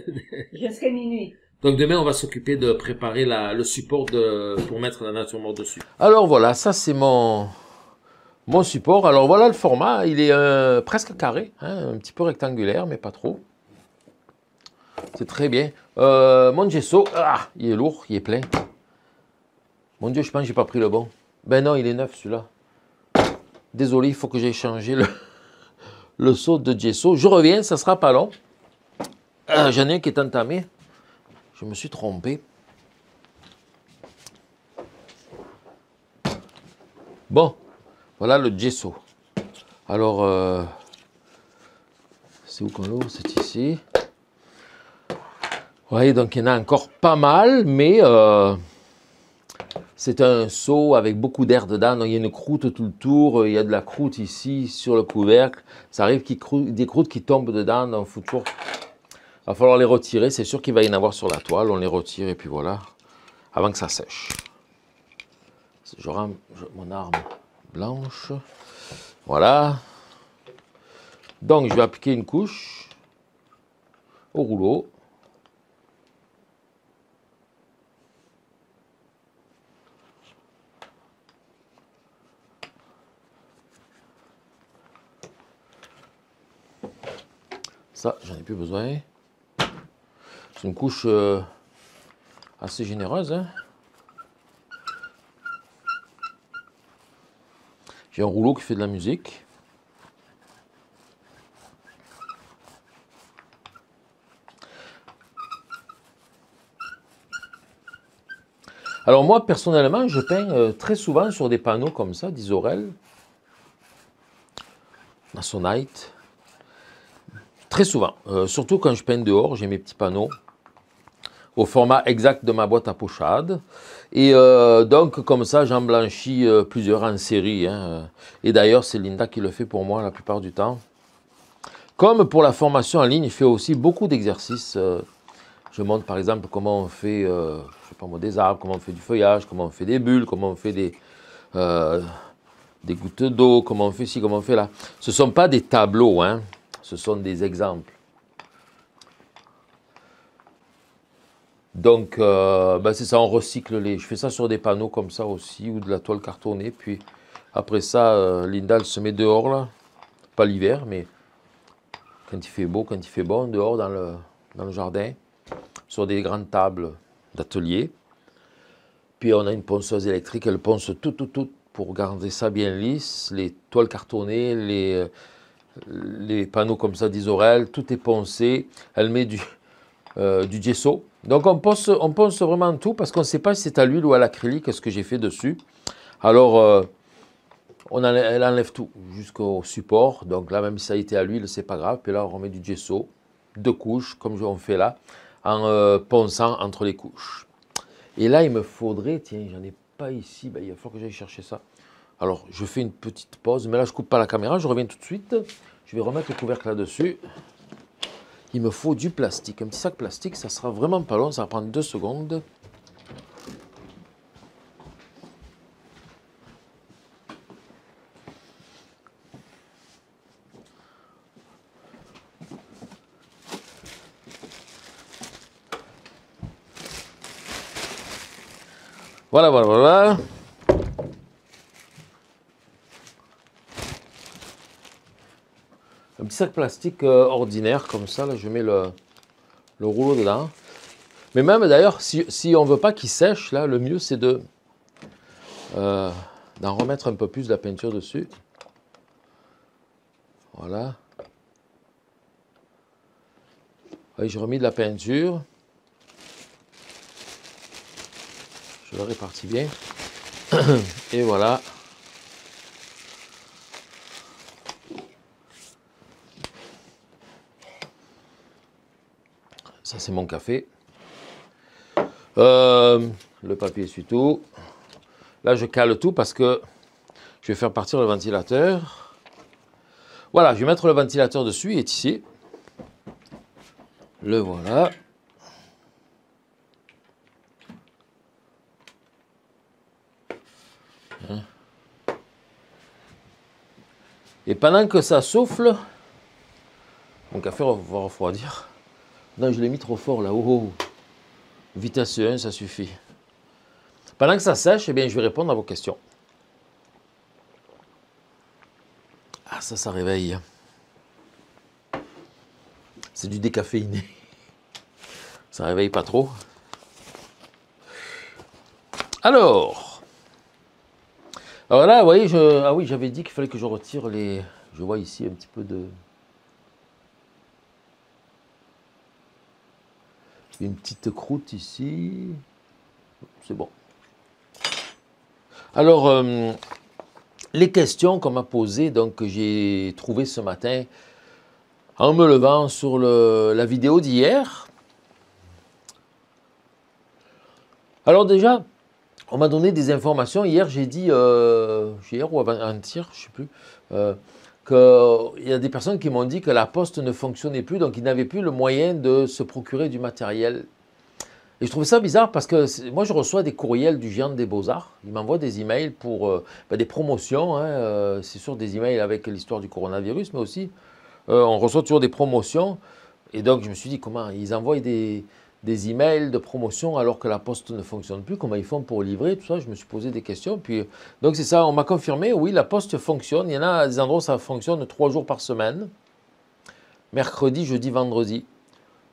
Jusqu'à minuit. Donc demain, on va s'occuper de préparer le support de, pour mettre la nature morte dessus. Alors voilà, ça c'est mon, mon support. Alors voilà le format, il est euh, presque carré, hein, un petit peu rectangulaire, mais pas trop. C'est très bien. Euh, mon gesso, ah, il est lourd, il est plein. Mon Dieu, je pense que j'ai pas pris le bon. Ben non, il est neuf celui-là. Désolé, il faut que j'ai changé le, saut de Gesso. Je reviens, ça ne sera pas long. Ah, j'en ai un qui est entamé. Je me suis trompé. Bon, voilà le gesso. Alors, euh, c'est où qu'on l'ouvre C'est ici. Vous voyez, donc il y en a encore pas mal, mais... Euh, c'est un seau avec beaucoup d'air dedans. il y a une croûte tout le tour. Euh, il y a de la croûte ici sur le couvercle. Ça arrive qu'il des croûtes qui tombent dedans. Donc, il va falloir les retirer. C'est sûr qu'il va y en avoir sur la toile. On les retire et puis voilà. Avant que ça sèche. Je rends mon arme blanche. Voilà. Donc, je vais appliquer une couche au rouleau. j'en ai plus besoin. C'est une couche euh, assez généreuse. Hein. J'ai un rouleau qui fait de la musique. Alors moi, personnellement, je peins euh, très souvent sur des panneaux comme ça, d'isorel, Masonite. Très souvent, euh, surtout quand je peins dehors, j'ai mes petits panneaux au format exact de ma boîte à pochade. Et euh, donc, comme ça, j'en blanchis euh, plusieurs en série. Hein. Et d'ailleurs, c'est Linda qui le fait pour moi la plupart du temps. Comme pour la formation en ligne, je fais aussi beaucoup d'exercices. je montre par exemple comment on fait je sais pas des arbres, comment on fait du feuillage, comment on fait des bulles, comment on fait des, des gouttes d'eau, comment on fait ci, comment on fait là. Ce ne sont pas des tableaux, hein. Ce sont des exemples. Donc, euh, ben, c'est ça, on recycle les. Je fais ça sur des panneaux comme ça aussi, ou de la toile cartonnée. Puis après ça, euh, l'indal se met dehors, là. Pas l'hiver, mais quand il fait beau, quand il fait bon, dehors, dans le, dans le jardin, sur des grandes tables d'atelier. Puis on a une ponceuse électrique, elle ponce tout, tout, tout pour garder ça bien lisse, les toiles cartonnées, les, euh, les panneaux comme ça d'isorel, tout est poncé, elle met du, euh, du gesso. Donc on pense, on pense vraiment tout parce qu'on ne sait pas si c'est à l'huile ou à l'acrylique ce que j'ai fait dessus. Alors euh, on elle enlève tout jusqu'au support. Donc là même si ça a été à l'huile, c'est pas grave. Puis là on remet du gesso, deux couches comme on fait là, en euh, ponçant entre les couches. Et là il me faudrait, tiens j'en ai pas ici, ben, il va que j'aille chercher ça. Alors, je fais une petite pause, mais là, je coupe pas la caméra, je reviens tout de suite. Je vais remettre le couvercle là-dessus. Il me faut du plastique, un petit sac plastique, ça sera vraiment pas long, ça va prendre deux secondes. Voilà, voilà, voilà. sac plastique euh, ordinaire comme ça. Là, je mets le, le rouleau là Mais même d'ailleurs, si, on ne veut pas qu'il sèche, là, le mieux c'est de euh, d'en remettre un peu plus de la peinture dessus. Voilà. j'ai remis de la peinture. Je la répartis bien. Et voilà. c'est mon café. Euh, le papier suit tout. Là, je cale tout parce que je vais faire partir le ventilateur. Voilà, je vais mettre le ventilateur dessus. Il est ici. Le voilà. Et pendant que ça souffle, mon café va refroidir. Non, je l'ai mis trop fort là. Oh, oh. Vitesse 1, ça suffit. Pendant que ça sèche, eh bien, je vais répondre à vos questions. Ah, ça, ça réveille. C'est du décaféiné. Ça réveille pas trop. Alors. Alors là, vous voyez, je... ah oui, j'avais dit qu'il fallait que je retire les... Je vois ici un petit peu de... une petite croûte ici. C'est bon. Alors, euh, les questions qu'on m'a posées, donc, que j'ai trouvé ce matin en me levant sur la vidéo d'hier. Alors déjà, on m'a donné des informations. Hier, j'ai dit, euh, hier ou avant-hier, je ne sais plus, euh, qu'il y a des personnes qui m'ont dit que la poste ne fonctionnait plus, donc ils n'avaient plus le moyen de se procurer du matériel. Et je trouvais ça bizarre parce que moi je reçois des courriels du géant des beaux-arts, il m'envoie des emails pour euh, ben, des promotions, hein, euh, c'est sûr des emails avec l'histoire du coronavirus, mais aussi euh, on reçoit toujours des promotions. Et donc je me suis dit comment ils envoient des, des emails de promotion alors que la poste ne fonctionne plus, comment ils font pour livrer, tout ça, je me suis posé des questions. Puis, euh, donc c'est ça, on m'a confirmé, oui, la poste fonctionne, il y en a des endroits où ça fonctionne trois jours par semaine, mercredi, jeudi, vendredi.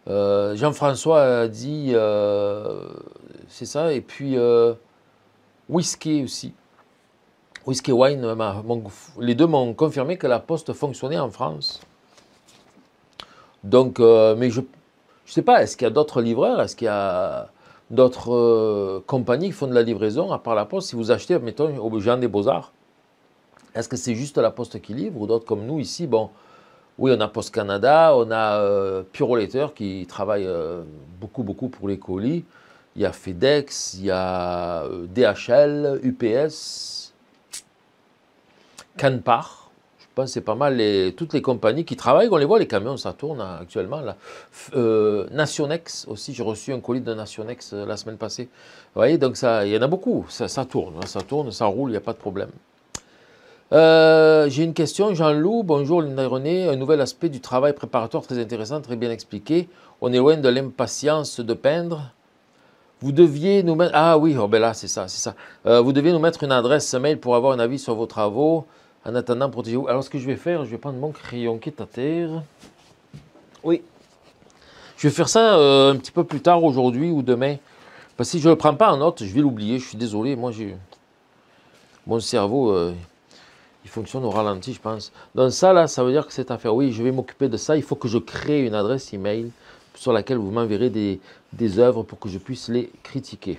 Euh, Jean-François a dit, euh, c'est ça, et puis whisky aussi. Whisky Wine, les deux m'ont confirmé que la poste fonctionnait en France. Donc, mais je, je ne sais pas, est-ce qu'il y a d'autres livreurs Est-ce qu'il y a d'autres euh, compagnies qui font de la livraison à part la Poste Si vous achetez, mettons, au Jean des Beaux-Arts, est-ce que c'est juste la Poste qui livre ou d'autres comme nous ici Bon, oui, on a Poste Canada, on a euh, qui travaille euh, beaucoup, beaucoup pour les colis. Il y a FedEx, il y a euh, DHL, UPS, Canpar pense c'est pas mal toutes les compagnies qui travaillent, on les voit, les camions, ça tourne hein, actuellement. Là. Euh, Nationex aussi, j'ai reçu un colis de Nationex euh, la semaine passée. Vous voyez, donc ça, il y en a beaucoup, ça, tourne, hein, ça tourne, ça roule, il n'y a pas de problème. Euh, j'ai une question, Jean-Loup. Bonjour, Linda René. Un nouvel aspect du travail préparatoire très intéressant, très bien expliqué. On est loin de l'impatience de peindre. Vous deviez nous mettre. Ah oui, oh, ben là, c'est ça, c'est ça. vous deviez nous mettre une adresse mail pour avoir un avis sur vos travaux. En attendant, protégez-vous. Alors, ce que je vais faire, je vais prendre mon crayon qui est à terre. Oui. Je vais faire ça euh, un petit peu plus tard aujourd'hui ou demain. Parce que si je ne le prends pas en note, je vais l'oublier. Je suis désolé. Moi, Mon cerveau, euh, il fonctionne au ralenti, je pense. Donc, ça, là, ça veut dire que cette affaire, oui, je vais m'occuper de ça. Il faut que je crée une adresse email sur laquelle vous m'enverrez des œuvres pour que je puisse les critiquer.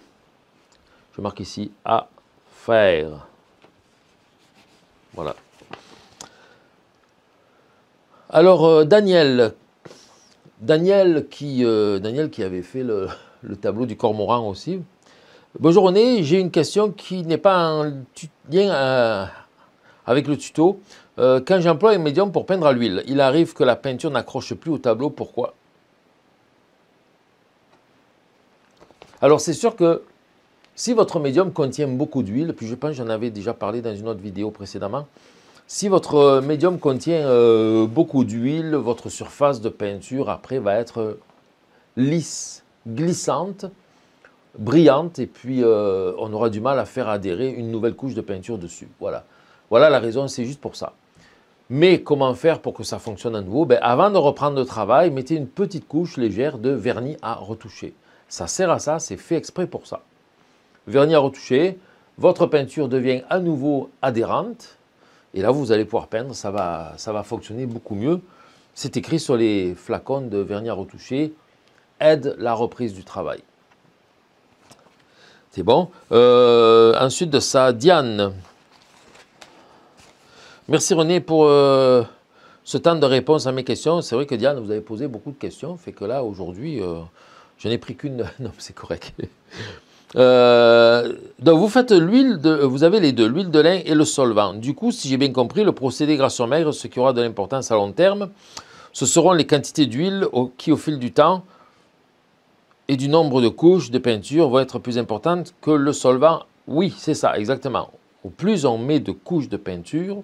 Je marque ici à faire. Voilà. Alors, euh, Daniel. Daniel qui, euh, Daniel qui avait fait le, tableau du cormoran aussi. Bonjour René, j'ai une question qui n'est pas en lien euh, avec le tuto. quand j'emploie un médium pour peindre à l'huile, il arrive que la peinture n'accroche plus au tableau. Pourquoi Alors, c'est sûr que si votre médium contient beaucoup d'huile, puis je pense j'en avais déjà parlé dans une autre vidéo précédemment, si votre euh, médium contient euh, beaucoup d'huile, votre surface de peinture après va être euh, lisse, glissante, brillante, et puis on aura du mal à faire adhérer une nouvelle couche de peinture dessus. Voilà, voilà la raison, c'est juste pour ça. Mais comment faire pour que ça fonctionne à nouveau ben, Avant de reprendre le travail, mettez une petite couche légère de vernis à retoucher. Ça sert à ça, c'est fait exprès pour ça vernis à retoucher, votre peinture devient à nouveau adhérente. Et là, vous allez pouvoir peindre, ça va, ça va fonctionner beaucoup mieux. C'est écrit sur les flacons de vernis à retoucher, aide la reprise du travail. C'est bon. Euh, ensuite de ça, Diane. Merci René pour euh, ce temps de réponse à mes questions. C'est vrai que Diane, vous avez posé beaucoup de questions, fait que là, aujourd'hui, euh, je n'ai pris qu'une. Non, c'est correct. Euh, donc vous faites l'huile vous avez les deux, l'huile de lin et le solvant. Du coup, si j'ai bien compris, le procédé au maigre ce qui aura de l'importance à long terme, ce seront les quantités d'huile qui, au fil du temps et du nombre de couches de peinture, vont être plus importantes que le solvant. Oui, c'est ça, exactement. Au plus on met de couches de peinture,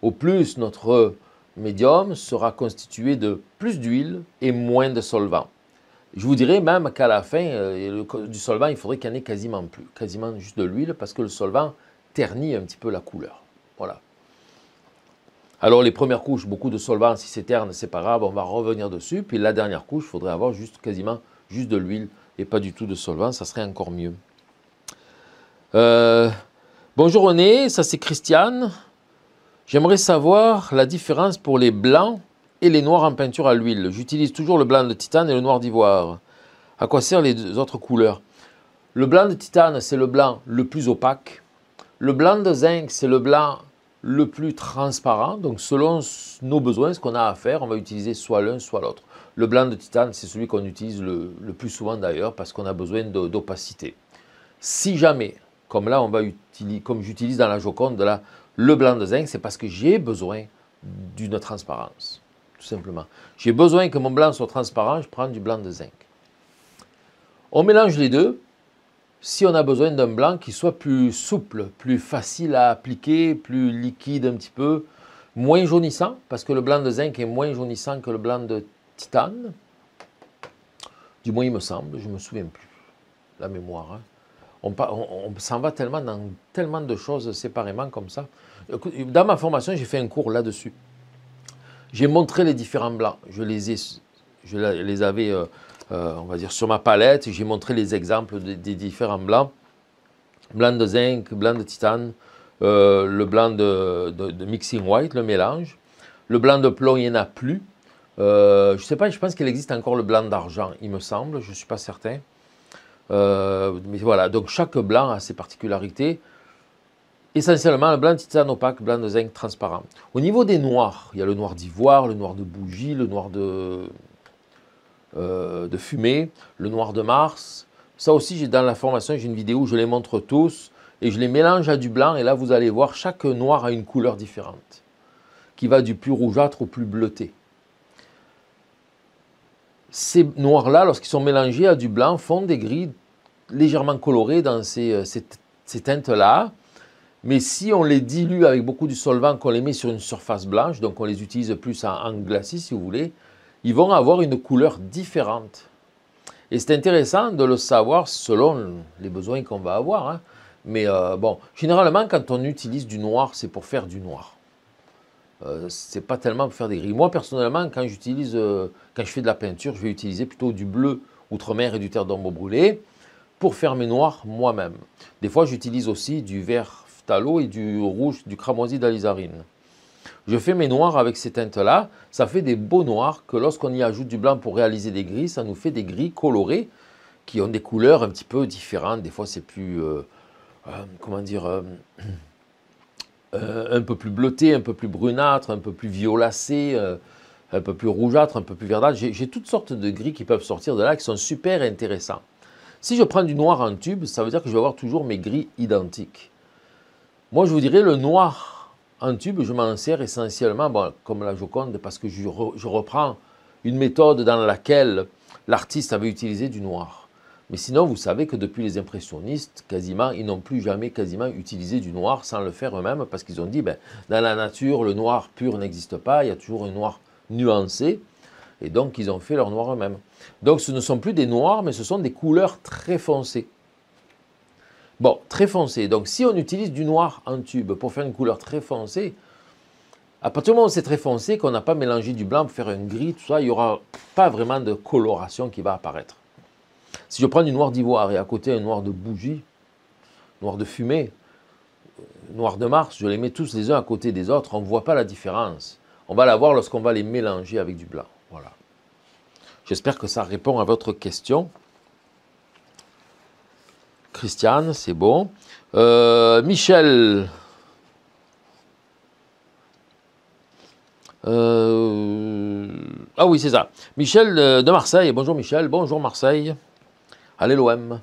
au plus notre médium sera constitué de plus d'huile et moins de solvant. Je vous dirais même qu'à la fin, euh, du solvant, il faudrait qu'il n'y en ait quasiment plus, quasiment juste de l'huile, parce que le solvant ternit un petit peu la couleur. Voilà. Alors les premières couches, beaucoup de solvant, si c'est terne, c'est pas grave, on va revenir dessus. Puis la dernière couche, il faudrait avoir juste quasiment juste de l'huile et pas du tout de solvant, ça serait encore mieux. Euh, bonjour René, ça c'est Christiane. J'aimerais savoir la différence pour les blancs et les noirs en peinture à l'huile. J'utilise toujours le blanc de titane et le noir d'ivoire. À quoi servent les deux autres couleurs Le blanc de titane, c'est le blanc le plus opaque. Le blanc de zinc, c'est le blanc le plus transparent. Donc selon nos besoins, ce qu'on a à faire, on va utiliser soit l'un, soit l'autre. Le blanc de titane, c'est celui qu'on utilise le, plus souvent d'ailleurs parce qu'on a besoin d'opacité. Si jamais, comme là, on va utiliser, comme j'utilise dans la Joconde, là, le blanc de zinc, c'est parce que j'ai besoin d'une transparence tout simplement. J'ai besoin que mon blanc soit transparent, je prends du blanc de zinc. On mélange les deux si on a besoin d'un blanc qui soit plus souple, plus facile à appliquer, plus liquide un petit peu, moins jaunissant, parce que le blanc de zinc est moins jaunissant que le blanc de titane. Du moins, il me semble, je ne me souviens plus, la mémoire. Hein. On, on s'en va tellement dans tellement de choses séparément comme ça. Dans ma formation, j'ai fait un cours là-dessus. J'ai montré les différents blancs. Je les, avais, euh, euh, on va dire, sur ma palette. J'ai montré les exemples des, différents blancs. Blanc de zinc, blanc de titane, euh, le blanc de, de, mixing white, le mélange. Le blanc de plomb, il n'y en a plus. je ne sais pas, je pense qu'il existe encore le blanc d'argent, il me semble. Je ne suis pas certain. mais voilà, donc chaque blanc a ses particularités essentiellement le blanc titane opaque, blanc de zinc transparent. Au niveau des noirs, il y a le noir d'ivoire, le noir de bougie, le noir euh, de, fumée, le noir de Mars. Ça aussi, j'ai dans la formation, j'ai une vidéo où je les montre tous et je les mélange à du blanc. Et là, vous allez voir, chaque noir a une couleur différente qui va du plus rougeâtre au plus bleuté. Ces noirs-là, lorsqu'ils sont mélangés à du blanc, font des gris légèrement colorés dans ces euh, teintes-là. Mais si on les dilue avec beaucoup de solvant, qu'on les met sur une surface blanche, donc on les utilise plus en glacis si vous voulez, ils vont avoir une couleur différente. Et c'est intéressant de le savoir selon les besoins qu'on va avoir. Hein. Mais euh, bon, généralement, quand on utilise du noir, c'est pour faire du noir. Euh, c'est pas tellement pour faire des gris. Moi, personnellement, quand j'utilise, euh, quand je fais de la peinture, je vais utiliser plutôt du bleu outre-mer et du terre d'ombre brûlé pour faire mes noirs moi-même. Des fois, j'utilise aussi du vert l'eau et du rouge, du cramoisi d'Alizarine. Je fais mes noirs avec ces teintes-là, ça fait des beaux noirs que lorsqu'on y ajoute du blanc pour réaliser des gris, ça nous fait des gris colorés qui ont des couleurs un petit peu différentes. Des fois, c'est plus, euh, euh, comment dire, euh, un peu plus bleuté, un peu plus brunâtre, un peu plus violacé, un peu plus rougeâtre, un peu plus verdâtre. J'ai toutes sortes de gris qui peuvent sortir de là, qui sont super intéressants. Si je prends du noir en tube, ça veut dire que je vais avoir toujours mes gris identiques. Moi, je vous dirais le noir en tube, je m'en sers essentiellement comme la Joconde parce que je, reprends une méthode dans laquelle l'artiste avait utilisé du noir. Mais sinon, vous savez que depuis les impressionnistes, quasiment, ils n'ont plus jamais quasiment utilisé du noir sans le faire eux-mêmes parce qu'ils ont dit, ben, dans la nature, le noir pur n'existe pas, il y a toujours un noir nuancé. Et donc, ils ont fait leur noir eux-mêmes. Donc, ce ne sont plus des noirs, mais ce sont des couleurs très foncées. Bon, très foncé. Donc si on utilise du noir en tube pour faire une couleur très foncée, à partir du moment où c'est très foncé, qu'on n'a pas mélangé du blanc pour faire un gris, tout ça, il n'y aura pas vraiment de coloration qui va apparaître. Si je prends du noir d'ivoire et à côté un noir de bougie, noir de fumée, euh, noir de Mars, je les mets tous les uns à côté des autres, on ne voit pas la différence. On va la voir lorsqu'on va les mélanger avec du blanc. Voilà. J'espère que ça répond à votre question. Christiane, c'est bon. Euh, Michel. Euh, ah oui, c'est ça. Michel euh, de Marseille. Bonjour Michel, bonjour Marseille. Allez l'OM.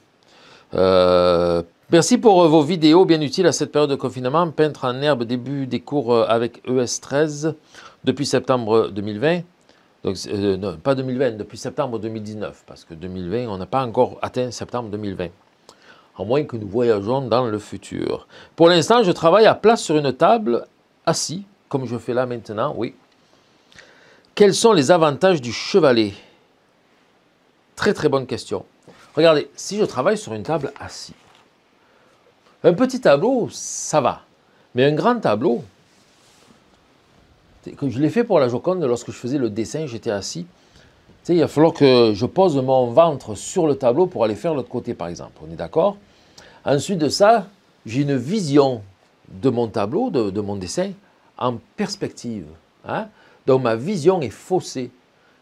Merci pour vos vidéos bien utiles à cette période de confinement. Peintre en herbe, début des cours avec ES13 depuis septembre 2020. Donc, pas 2020, depuis septembre 2019, parce que 2020, on n'a pas encore atteint septembre 2020 à moins que nous voyageons dans le futur. Pour l'instant, je travaille à place sur une table, assis, comme je fais là maintenant, oui. Quels sont les avantages du chevalet Très très bonne question. Regardez, si je travaille sur une table assis, un petit tableau, ça va. Mais un grand tableau, que je l'ai fait pour la Joconde lorsque je faisais le dessin, j'étais assis. il va falloir que je pose mon ventre sur le tableau pour aller faire l'autre côté, par exemple. On est d'accord Ensuite de ça, j'ai une vision de mon tableau, de, mon dessin, en perspective. Hein. Donc ma vision est faussée.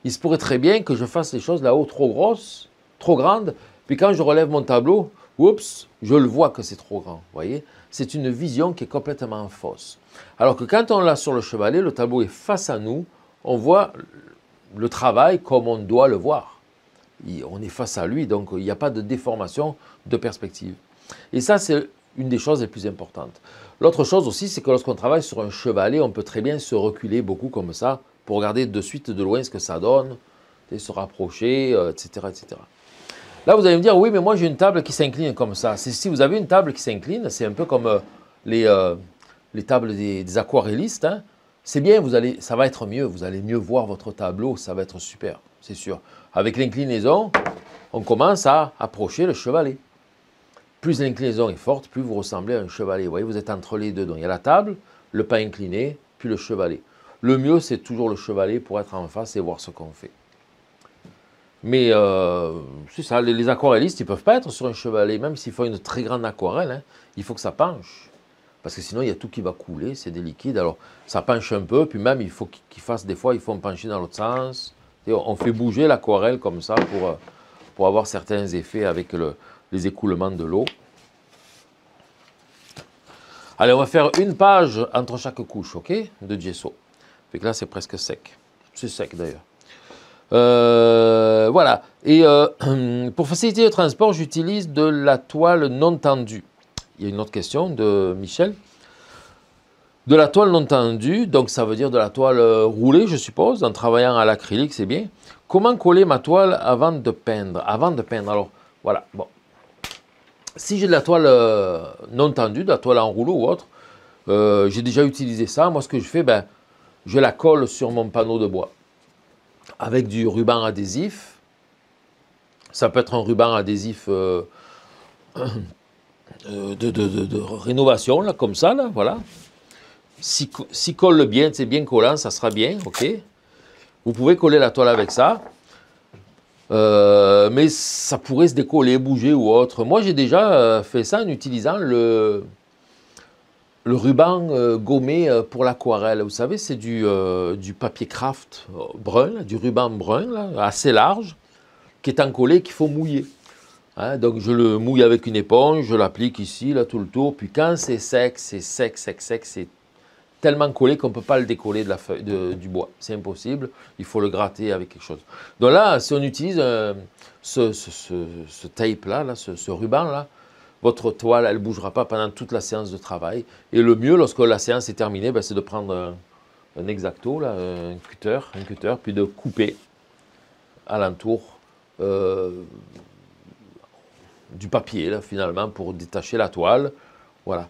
Il se pourrait très bien que je fasse les choses là-haut trop grosses, trop grandes, puis quand je relève mon tableau, oups, je le vois que c'est trop grand. voyez C'est une vision qui est complètement fausse. Alors que quand on l'a sur le chevalet, le tableau est face à nous, on voit le travail comme on doit le voir. On est face à lui, donc il n'y a pas de déformation de perspective. Et ça, c'est une des choses les plus importantes. L'autre chose aussi, c'est que lorsqu'on travaille sur un chevalet, on peut très bien se reculer beaucoup comme ça pour regarder de suite de loin ce que ça donne, et se rapprocher, etc., euh, etc. Là, vous allez me dire, oui, mais moi j'ai une table qui s'incline comme ça. Si vous avez une table qui s'incline, c'est un peu comme euh, euh, les, tables des, aquarellistes. Hein. C'est bien, vous allez, ça va être mieux, vous allez mieux voir votre tableau, ça va être super, c'est sûr. Avec l'inclinaison, on commence à approcher le chevalet plus l'inclinaison est forte, plus vous ressemblez à un chevalet. Vous voyez, vous êtes entre les deux. Donc il y a la table, le pas incliné, puis le chevalet. Le mieux, c'est toujours le chevalet pour être en face et voir ce qu'on fait. Mais euh, ça, les, aquarellistes, ils ne peuvent pas être sur un chevalet, même s'ils font une très grande aquarelle, hein. il faut que ça penche. Parce que sinon, il y a tout qui va couler, c'est des liquides. Alors, ça penche un peu, puis même, il faut qu'ils fassent, des fois, ils font pencher dans l'autre sens. on fait bouger l'aquarelle comme ça pour, euh, pour avoir certains effets avec le, les écoulements de l'eau. Allez, on va faire une page entre chaque couche, ok, de gesso. Fait que là, c'est presque sec. C'est sec d'ailleurs. Euh, voilà. Et euh, pour faciliter le transport, j'utilise de la toile non tendue. Il y a une autre question de Michel. De la toile non tendue, donc ça veut dire de la toile euh, roulée, je suppose, en travaillant à l'acrylique, c'est bien. Comment coller ma toile avant de peindre Avant de peindre, alors voilà, bon, si j'ai de la toile euh, non tendue, de la toile en rouleau ou autre, euh, j'ai déjà utilisé ça. Moi, ce que je fais, ben, je la colle sur mon panneau de bois avec du ruban adhésif. Ça peut être un ruban adhésif euh, de, rénovation, là, comme ça, là, voilà. Si, colle bien, c'est bien collant, ça sera bien, ok Vous pouvez coller la toile avec ça. Euh, mais ça pourrait se décoller, bouger ou autre. Moi, j'ai déjà euh, fait ça en utilisant le, le ruban euh, gommé pour l'aquarelle. Vous savez, c'est du, du, papier craft brun, du ruban brun, assez large, qui est encollé, qu'il faut mouiller. Hein, donc, je le mouille avec une éponge, je l'applique ici, là, tout le tour. Puis quand c'est sec, c'est sec, sec, sec, c'est tellement collé qu'on ne peut pas le décoller de la feuille, de, du bois. C'est impossible, il faut le gratter avec quelque chose. Donc là, si on utilise euh, ce, tape-là, là, ce, ruban-là, votre toile, elle bougera pas pendant toute la séance de travail. Et le mieux, lorsque la séance est terminée, ben, c'est de prendre un, exacto, là, un cutter, un cutter, puis de couper alentour euh, du papier, là, finalement, pour détacher la toile. Voilà.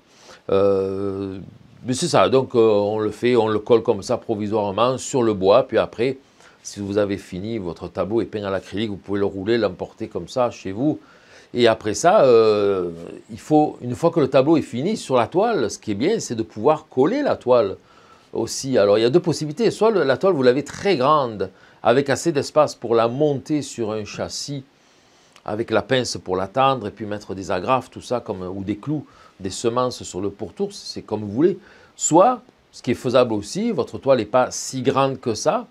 Euh, mais c'est ça, donc euh, on le fait, on le colle comme ça provisoirement sur le bois, puis après, si vous avez fini, votre tableau est peint à l'acrylique, vous pouvez le rouler, l'emporter comme ça chez vous. Et après ça, euh, il faut, une fois que le tableau est fini sur la toile, ce qui est bien, c'est de pouvoir coller la toile aussi. Alors il y a deux possibilités, soit la toile, vous l'avez très grande, avec assez d'espace pour la monter sur un châssis, avec la pince pour l'attendre, et puis mettre des agrafes, tout ça, comme, ou des clous des semences sur le pourtour, c'est comme vous voulez. Soit, ce qui est faisable aussi, votre toile n'est pas si grande que ça,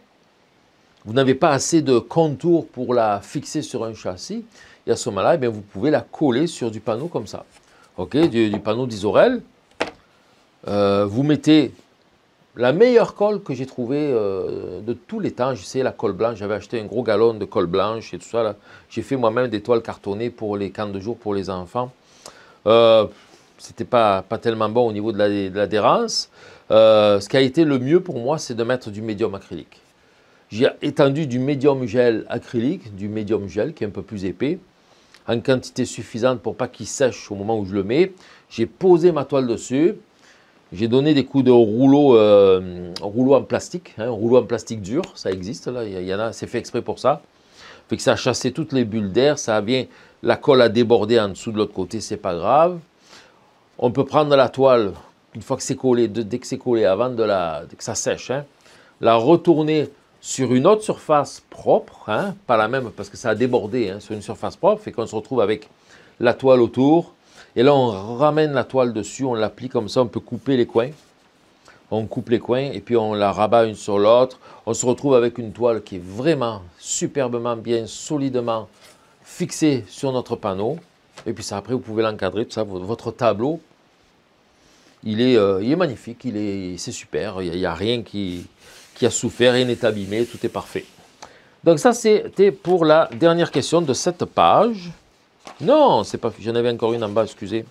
vous n'avez pas assez de contour pour la fixer sur un châssis, et à ce moment-là, eh vous pouvez la coller sur du panneau comme ça. Ok, du, panneau d'isorel. Euh, vous mettez la meilleure colle que j'ai trouvée euh, de tous les temps, sais la colle blanche. J'avais acheté un gros galon de colle blanche et tout ça. J'ai fait moi-même des toiles cartonnées pour les camps de jour pour les enfants. Euh, c'était pas, pas tellement bon au niveau de l'adhérence. Euh, ce qui a été le mieux pour moi, c'est de mettre du médium acrylique. J'ai étendu du médium gel acrylique, du médium gel qui est un peu plus épais, en quantité suffisante pour pas qu'il sèche au moment où je le mets. J'ai posé ma toile dessus. J'ai donné des coups de rouleau, euh, rouleau en plastique, Un hein, rouleau en plastique dur, ça existe, là, il y, en a, c'est fait exprès pour ça. Fait que ça a chassé toutes les bulles d'air, ça vient, la colle a débordé en dessous de l'autre côté, c'est pas grave. On peut prendre la toile, une fois que c'est collé, dès que c'est collé, avant de que ça sèche, hein, la retourner sur une autre surface propre, hein, pas la même parce que ça a débordé, hein, sur une surface propre, et qu'on se retrouve avec la toile autour. Et là, on ramène la toile dessus, on l'applique comme ça, on peut couper les coins. On coupe les coins et puis on la rabat une sur l'autre. On se retrouve avec une toile qui est vraiment superbement bien, solidement fixée sur notre panneau. Et puis ça, après, vous pouvez l'encadrer, tout ça. Votre tableau, il est, euh, est magnifique, il est, c'est super. Il n'y a, rien qui, qui a souffert, rien n'est abîmé, tout est parfait. Donc ça, c'était pour la dernière question de cette page. Non, c'est pas. J'en avais encore une en bas, excusez.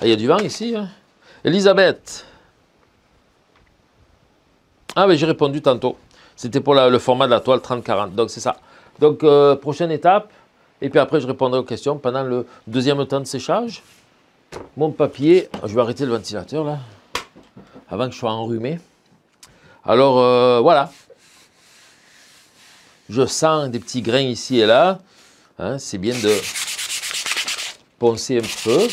Ah, il y a du vent ici. Hein. Elisabeth. Ah, mais j'ai répondu tantôt. C'était pour le format de la toile 30-40. Donc c'est ça. Donc euh, prochaine étape, et puis après, je répondrai aux questions pendant le deuxième temps de séchage. Mon papier, je vais arrêter le ventilateur là, avant que je sois enrhumé. Alors euh, voilà, je sens des petits grains ici et là. Hein, c'est bien de poncer un peu.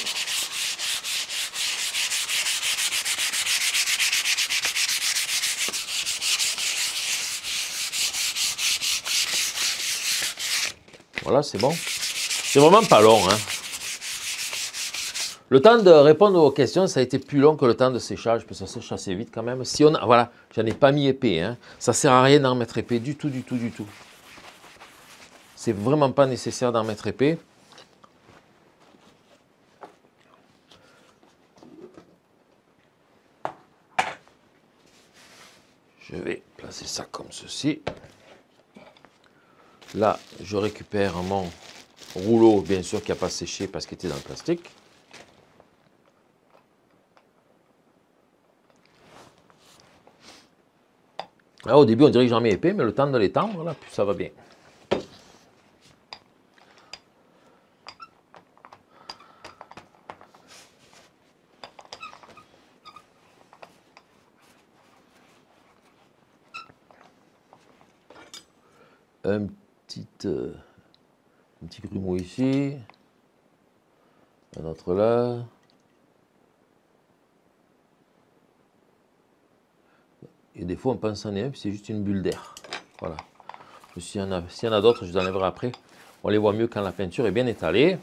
Voilà, c'est bon. C'est vraiment pas long. Hein. Le temps de répondre aux questions, ça a été plus long que le temps de séchage, parce que ça sèche assez vite quand même. Si on a, voilà, j'en ai pas mis épais. Hein. Ça sert à rien d'en mettre épais du tout, du tout, du tout. C'est vraiment pas nécessaire d'en mettre épais. Je vais placer ça comme ceci. Là, je récupère mon rouleau, bien sûr, qui n'a pas séché parce qu'il était dans le plastique. Là, ah, au début, on dirait que j'en mets épais, mais le temps de l'étendre, là, ça va bien. un euh, un petit grumeau ici, un autre là. Et des fois, on pense en un, puis c'est juste une bulle d'air. Voilà. S'il y en a, y a d'autres, je vous enlèverai après. On les voit mieux quand la peinture est bien étalée.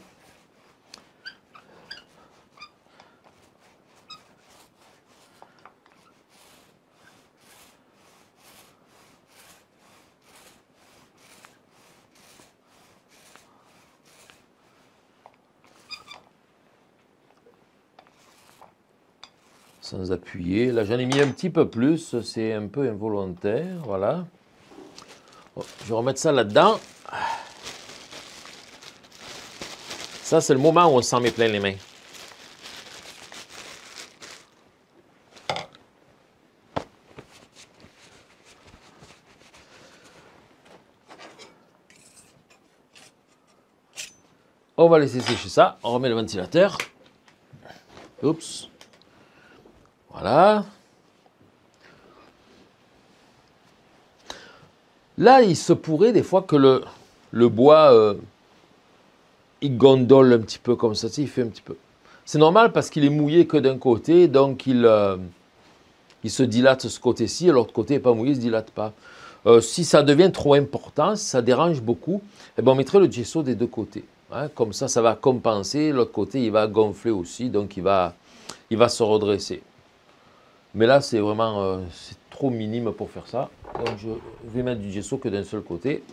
Là, j'en ai mis un petit peu plus, c'est un peu involontaire, voilà. Oh, je vais remettre ça là-dedans. Ça, c'est le moment où on s'en met plein les mains. On va laisser sécher ça. On remet le ventilateur. Oups. Là, il se pourrait des fois que le, bois, euh, il gondole un petit peu comme ça, il fait un petit peu. C'est normal parce qu'il est mouillé que d'un côté, donc il, euh, il se dilate ce côté-ci, l'autre côté n'est pas mouillé, il ne se dilate pas. Euh, si ça devient trop important, si ça dérange beaucoup, eh ben on mettrait le gesso des deux côtés. Hein. comme ça, ça va compenser, l'autre côté, il va gonfler aussi, donc il va, il va se redresser. Mais là, c'est vraiment euh, c'est trop minime pour faire ça. Donc, je vais mettre du gesso que d'un seul côté.